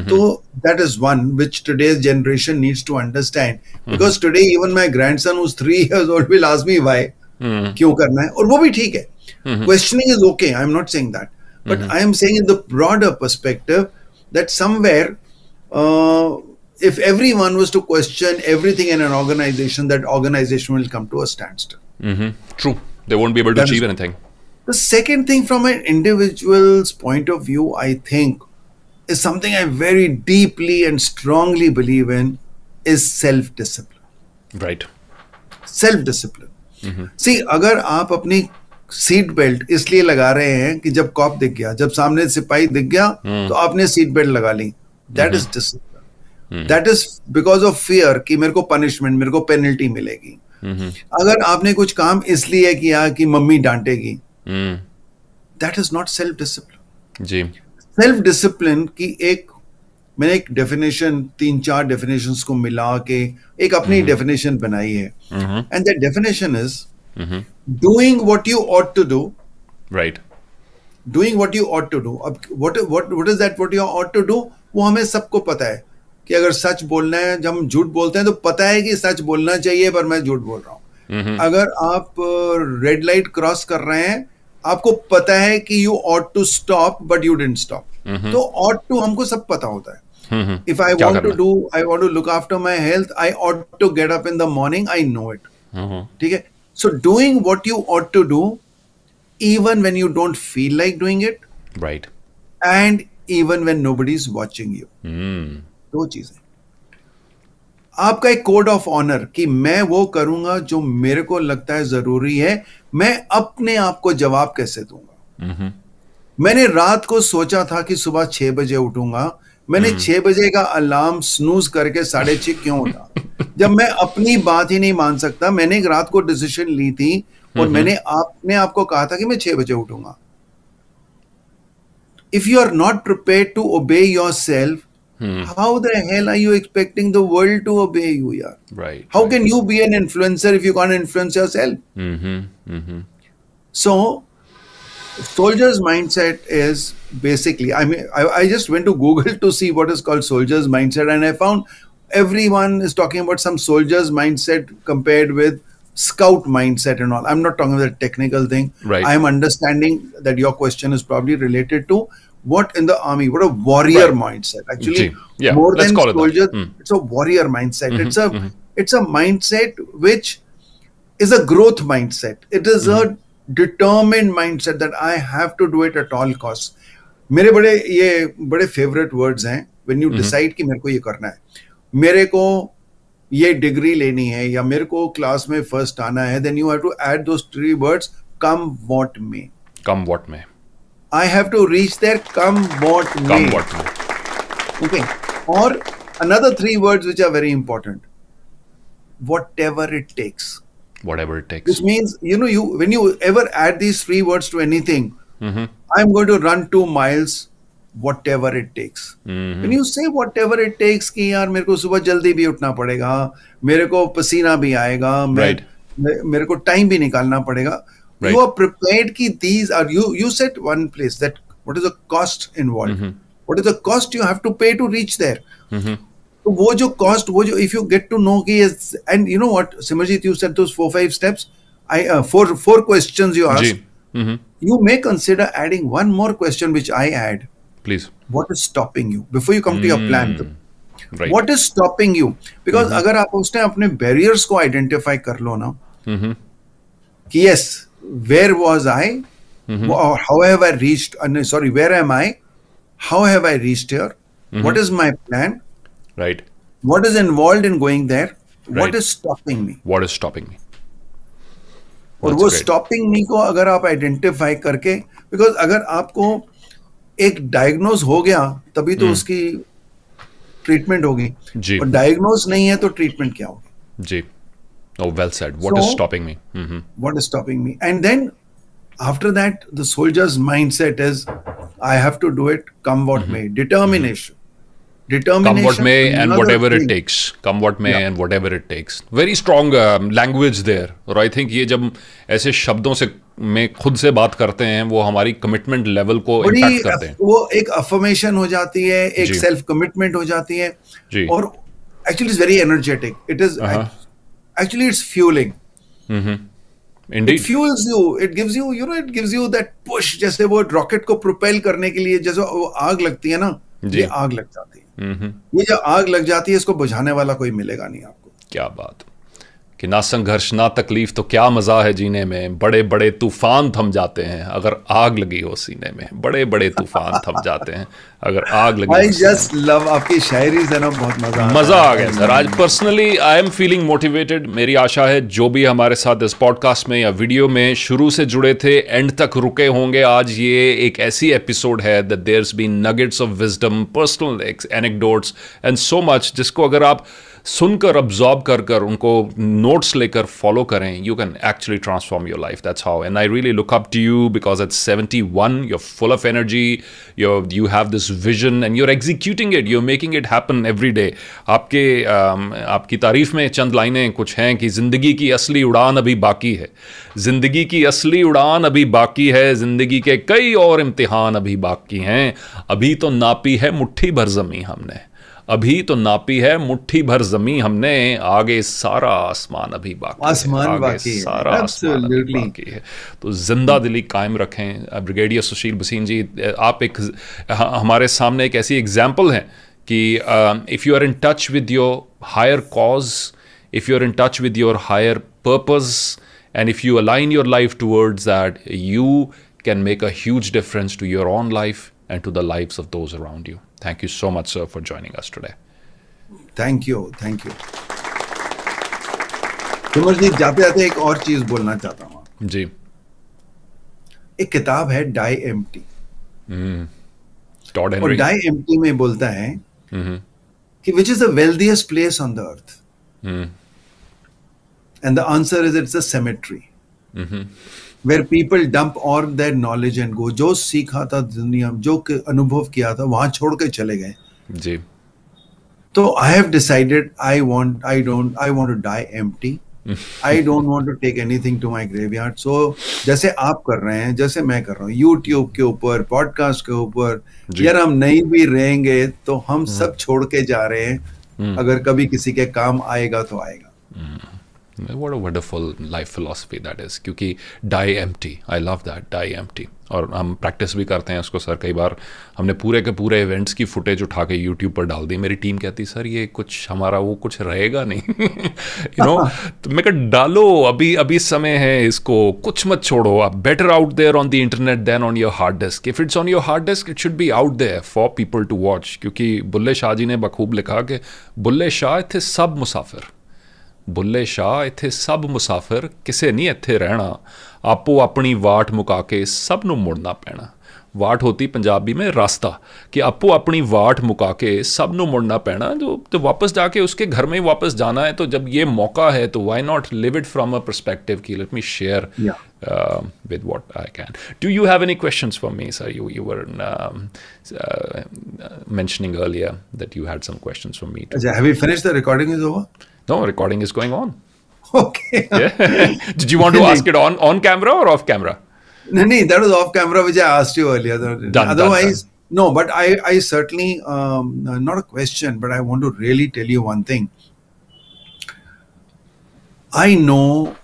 तो that is one which today generation needs to understand because today even my grandson three will ask क्यों करना है और वो भी ठीक है questioning is okay I am not saying that but I am saying in the broader perspective that somewhere if everyone was to question everything in an organization that organization will come to a standstill mm-hmm. true they won't be able to achieve anything The second thing, from an individual's point of view, I think is something I very deeply and strongly believe in is self discipline. Right. Self discipline. Mm-hmm. See, अगर आप अपनी seat belt इसलिए लगा रहे हैं कि जब corp दिख गया जब सामने सिपाही दिख गया mm. तो आपने सीट बेल्ट लगा ली that is discipline that is because of fear कि मेरे को पनिशमेंट मेरे को पेनल्टी मिलेगी mm-hmm. अगर आपने कुछ काम इसलिए किया कि मम्मी डांटेगी that is not self discipline जी सेल्फ डिसिप्लिन की एक मैंने एक डेफिनेशन तीन चार डेफिनेशन को मिला के एक अपनी डेफिनेशन mm-hmm. बनाई है and that definition is doing what you ought to do right doing what you ought to do अब what what is that what you ought to do वो हमें सबको पता है कि अगर सच बोलना है जब हम झूठ बोलते हैं तो पता है कि सच बोलना चाहिए पर मैं झूठ बोल रहा हूँ Mm-hmm. अगर आप रेड लाइट क्रॉस कर रहे हैं आपको पता है कि you ought to stop but you don't stop तो ऑट टू हमको सब पता होता है if I want to do I want to look after my health I ought to get up in the morning I know it ठीक है so doing what you ought to do even when you don't feel like doing it right and even when nobody is watching you दो चीजें आपका एक code of honour कि मैं वो करूंगा जो मेरे को लगता है जरूरी है मैं अपने आप को जवाब कैसे दूंगा मैंने रात को सोचा था कि सुबह छह बजे उठूंगा मैंने हम्म। छह बजे का अलार्म स्नूज करके साढ़े छह क्यों उठा जब मैं अपनी बात ही नहीं मान सकता मैंने एक रात को डिसीजन ली थी और मैंने आपने आपको कहा था कि मैं छह बजे उठूंगा if you are not prepare to obey yourself Hmm. How the hell are you expecting the world to obey you, yeah? Right. How right. can you be an influencer if you can't influence yourself? Mm-hmm. Mm-hmm. So, soldier's mindset is basically. I mean, I, I just went to Google to see what is called soldier's mindset, and I found everyone is talking about some soldier's mindset compared with scout mindset and all. I'm not talking about the technical thing. Right. I'm understanding that your question is probably related to what in the army what a warrior right. mindset actually yeah. more Let's than soldier it mm. it's a warrior mindset mm-hmm. it's a mm-hmm. it's a mindset which is a growth mindset it is mm-hmm. a determined mindset that i have to do it at all costs मेरे बड़े ये बड़े favourite words हैं when you decide कि मेरे को ये करना है मेरे को ये डिग्री लेनी है या मेरे को क्लास में फर्स्ट आना है then you have to add those three words come what may come what may I have to reach there come what come may. What may. Okay. Or another three words which are very important. Whatever it takes. Whatever it takes. Which means, you know, you when you ever add these three words to anything, mm-hmm. I'm going to run two miles, whatever it takes. Mm-hmm. When you say whatever it takes, ki यार मेरे को सुबह जल्दी भी उठना पड़ेगा मेरे को पसीना भी आएगा right. मेरे को टाइम भी निकालना पड़ेगा you are prepared ki these are you you said one place that what is the cost involved mm-hmm. is the cost you have to pay to reach there mm-hmm. so, wo cost wo if you get to know ki and you know what Simarjit, you said those four five steps i uh, four four questions you asked mm-hmm. you may consider adding one more question which i add please what is stopping you before you come to your plan mm. What is stopping you? Because mm-hmm. अगर आप उसने yes. where was I, mm-hmm. or how have I reached? Uh, no, sorry, where am I? How have I reached here? Mm-hmm. What is my plan? Right. What is involved in going there? Right. What is stopping me? What is stopping me? Well, और वो stopping me को अगर आप identify करके because अगर आपको एक diagnose हो गया तभी तो उसकी ट्रीटमेंट होगी और डायग्नोज नहीं है तो ट्रीटमेंट क्या होगी जी Oh, well said. What so, is stopping me? Mm-hmm. What is stopping me? And then after that, the soldier's mindset is, I have to do it, come what mm-hmm. may. Determination. Mm-hmm. Determination. Come what may and whatever thing. it takes. Come what may yeah. and whatever it takes. Very strong uh, language there. Or I think ye jab aise shabdon se में खुद से बात करते हैं वो हमारी commitment level को करते हैं वो एक अफर्मेशन हो जाती है एक सेल्फ कमिटमेंट हो जाती है और actually is very energetic it is actually it's fueling mm-hmm. Indeed. It fuels you. It gives you, you know, it gives you that push जैसे वो रॉकेट को प्रोपेल करने के लिए जैसे वो आग लगती है ना ये आग लग जाती है ये जो आग लग जाती है इसको बुझाने वाला कोई मिलेगा नहीं आपको क्या बात कि ना संघर्ष ना तकलीफ तो क्या मज़ा है जीने में बड़े बड़े तूफान थम जाते हैं अगर आग लगी हो सीने में बड़े बड़े तूफान थम जाते हैं अगर आग लगी आई जस्ट लव आपकी शायरी से ना बहुत मज़ा मज़ा आ गया सर आज personally I am feeling motivated मेरी आशा है जो भी हमारे साथ इस पॉडकास्ट में या वीडियो में शुरू से जुड़े थे एंड तक रुके होंगे आज ये एक ऐसी एपिसोड है that there's been nuggets of wisdom personal anecdotes and so much जिसको अगर आप सुनकर अब्जॉर्ब कर कर उनको नोट्स लेकर फॉलो करें you can actually transform your life that's how and I really look up to you because at seventy one you're full of energy your you have this vision and you're executing it you're making it happen every day आपके um, आपकी तारीफ में चंद लाइनें कुछ हैं कि ज़िंदगी की असली उड़ान अभी बाकी है ज़िंदगी की असली उड़ान अभी बाकी है ज़िंदगी के कई और इम्तिहान अभी बाकी हैं अभी तो नापी है मुट्ठी भर जमी हमने अभी तो नापी है मुट्ठी भर जमी हमने आगे सारा आसमान अभी बाकी आसमान बाकी सारा आसमान बाकी है तो जिंदा दिली कायम रखें ब्रिगेडियर सुशील भसीन जी आप एक हमारे सामने एक ऐसी एग्जाम्पल हैं कि if you are in touch with your higher cause if you are in touch with your higher purpose and if you align your life towards that you can make a huge difference to your own life and to the lives of those around you. Thank you so much, sir, for joining us today. Thank you. Thank you. जी जाते जाते एक और चीज बोलना चाहता हूँ जी एक किताब है डाई एम टी और डाई एम टी में बोलता है कि which is the wealthiest place on the earth and the answer is it's a cemetery where people dump और देर नॉलेज एंड गो जो सीखा था दुनिया जो अनुभव किया था वहां छोड़ के चले गए जी तो I have decided I want I don't I want to die empty I don't want to take anything to my graveyard so जैसे आप कर रहे हैं जैसे मैं कर रहा हूँ यूट्यूब के ऊपर पॉडकास्ट के ऊपर यार हम नहीं भी रहेंगे तो हम हम्म। सब छोड़ के जा रहे हैं हम्म। अगर कभी किसी के काम आएगा तो आएगा hmm. what a wonderful life philosophy that is क्योंकि टी I love that die empty और हम प्रैक्टिस भी करते हैं उसको सर कई बार हमने पूरे के पूरे इवेंट्स की फुटेज उठा के यूट्यूब पर डाल दी मेरी टीम कहती सर ये कुछ हमारा वो कुछ रहेगा नहीं यू नो तो मैं कह डालो अभी अभी समय है इसको कुछ मत छोड़ो आप better out there on the internet then on your hard disk if it's on your hard desk it should be out there for people to watch क्योंकि बुल्ले शाह जी ने बखूब लिखा कि बुल्ले शाह थे सब मुसाफिर ਬੁੱਲੇ ਸ਼ਾਹ ਇੱਥੇ ਸਭ ਮੁਸਾਫਿਰ ਕਿਸੇ ਨਹੀਂ ਇੱਥੇ ਰਹਿਣਾ ਆਪੋ ਆਪਣੀ ਵਾਟ ਮੁਕਾ ਕੇ ਸਭ ਨੂੰ ਮੁੜਨਾ ਪੈਣਾ वाट होती पंजाबी में रास्ता कि आपको अपनी वाट मुका के सब न मुड़ना पैना जो तो वापस जाके उसके घर में ही वापस जाना है तो जब ये मौका है तो why not live it from a perspective की let me share with what I can do you have any question for me sir you you were mentioning earlier that you had some question for me have you finished the recording is over No, recording is going on. Okay. Yeah. Did you want to ask it on, on camera or off camera? No, no, that was off camera, which I asked you earlier. Done, Otherwise, done, done. no, but I, I certainly, um, uh, not a question, but I want to really tell you one thing. I know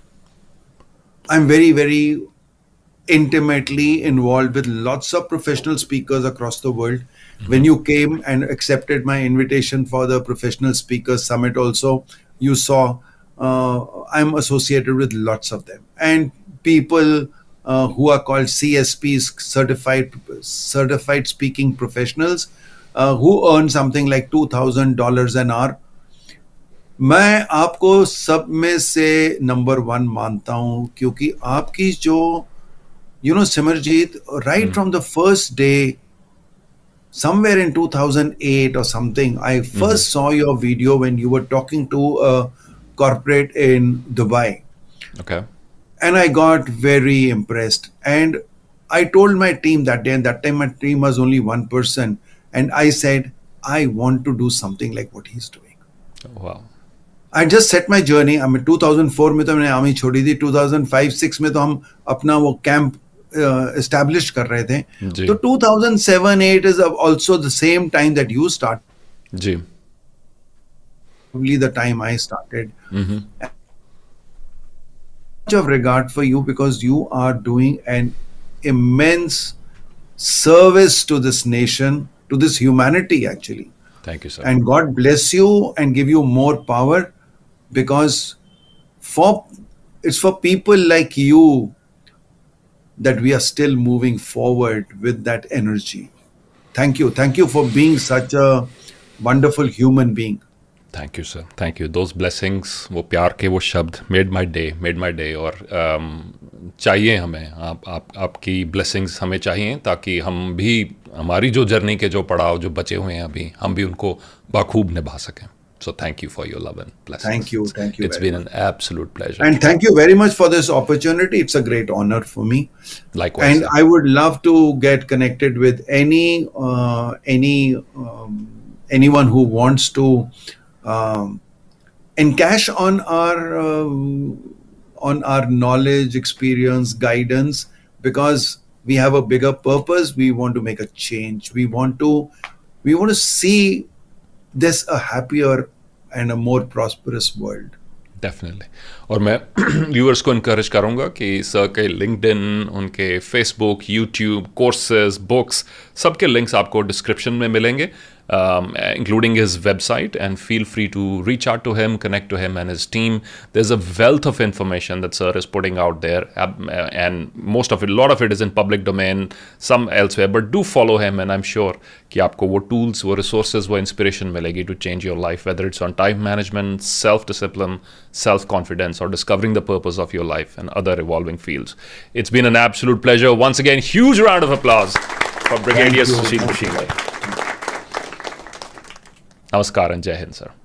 I'm very, very intimately involved with lots of professional speakers across the world. Mm -hmm. When you came and accepted my invitation for the Professional Speakers Summit, also, you saw uh, I'm associated with lots of them. And people uh, who are called CSPs, certified certified speaking professionals, uh, who earn something like two thousand dollars an hour. मैं आपको सब में से number one मानता हूँ क्योंकि आपकी जो you know Simarjeet right from the first day somewhere in 2008 or something, I 1st mm-hmm. saw your video when you were talking to a corporate in Dubai. Okay. And I got very impressed. And I told my team that day, and that time my team was only one person. And I said, I want to do something like what he's doing. Oh, wow. just set my journey. I mean, 2004 में तो मैंने army छोड़ी थी 2005 6 में तो हम अपना वो कैंप uh, established कर रहे the. तो 2007-8 is also the same time that you start. जी. Probably the time I started. Mm-hmm. Much of regard for you because you are doing an immense service to this nation, to this humanity actually. Thank you, sir. And God bless you and give you more power because for it's for people like you that we are still moving forward with that energy. Thank you. Thank you for being such a wonderful human being. Thank you sir thank you those blessings वो प्यार के वो शब्द made my day made my day और um, चाहिए हमें आप आप आपकी ब्लेसिंग्स हमें चाहिए ताकि हम भी हमारी जो जर्नी के जो पड़ाव जो बचे हुए हैं अभी हम भी उनको बाखूब निभा सकें So thank you for your love and blessings. Thank you. Thank you. It's been much. an absolute pleasure. And thank you very much for this opportunity. It's a great honor for me. Likewise. And sir. I would love to get connected with any uh, any um, anyone who wants to um, encash on our uh, on our knowledge, experience, guidance, because we have a bigger purpose. We want to make a change. We want to we want to see this a happier and a more prosperous world definitely और मैं viewers को इनक्रेज करूंगा कि sir के LinkedIn उनके Facebook YouTube courses books सबके links आपको description में मिलेंगे um, including his website. And feel free to reach out to him, connect to him and his team. There's a wealth of information that Sir is putting out there, uh, and most of it, a lot of it is in public domain, some elsewhere. But do follow him, and I'm sure कि आपको वो tools, वो resources, वो inspiration मिलेगी to change your life, whether it's on time management, self-discipline, self-confidence, or discovering the purpose of your life and other evolving fields. It's been an absolute pleasure. Once again, huge round of applause for Brigadier Sushil Bashir. నమస్కారం జై Hind sir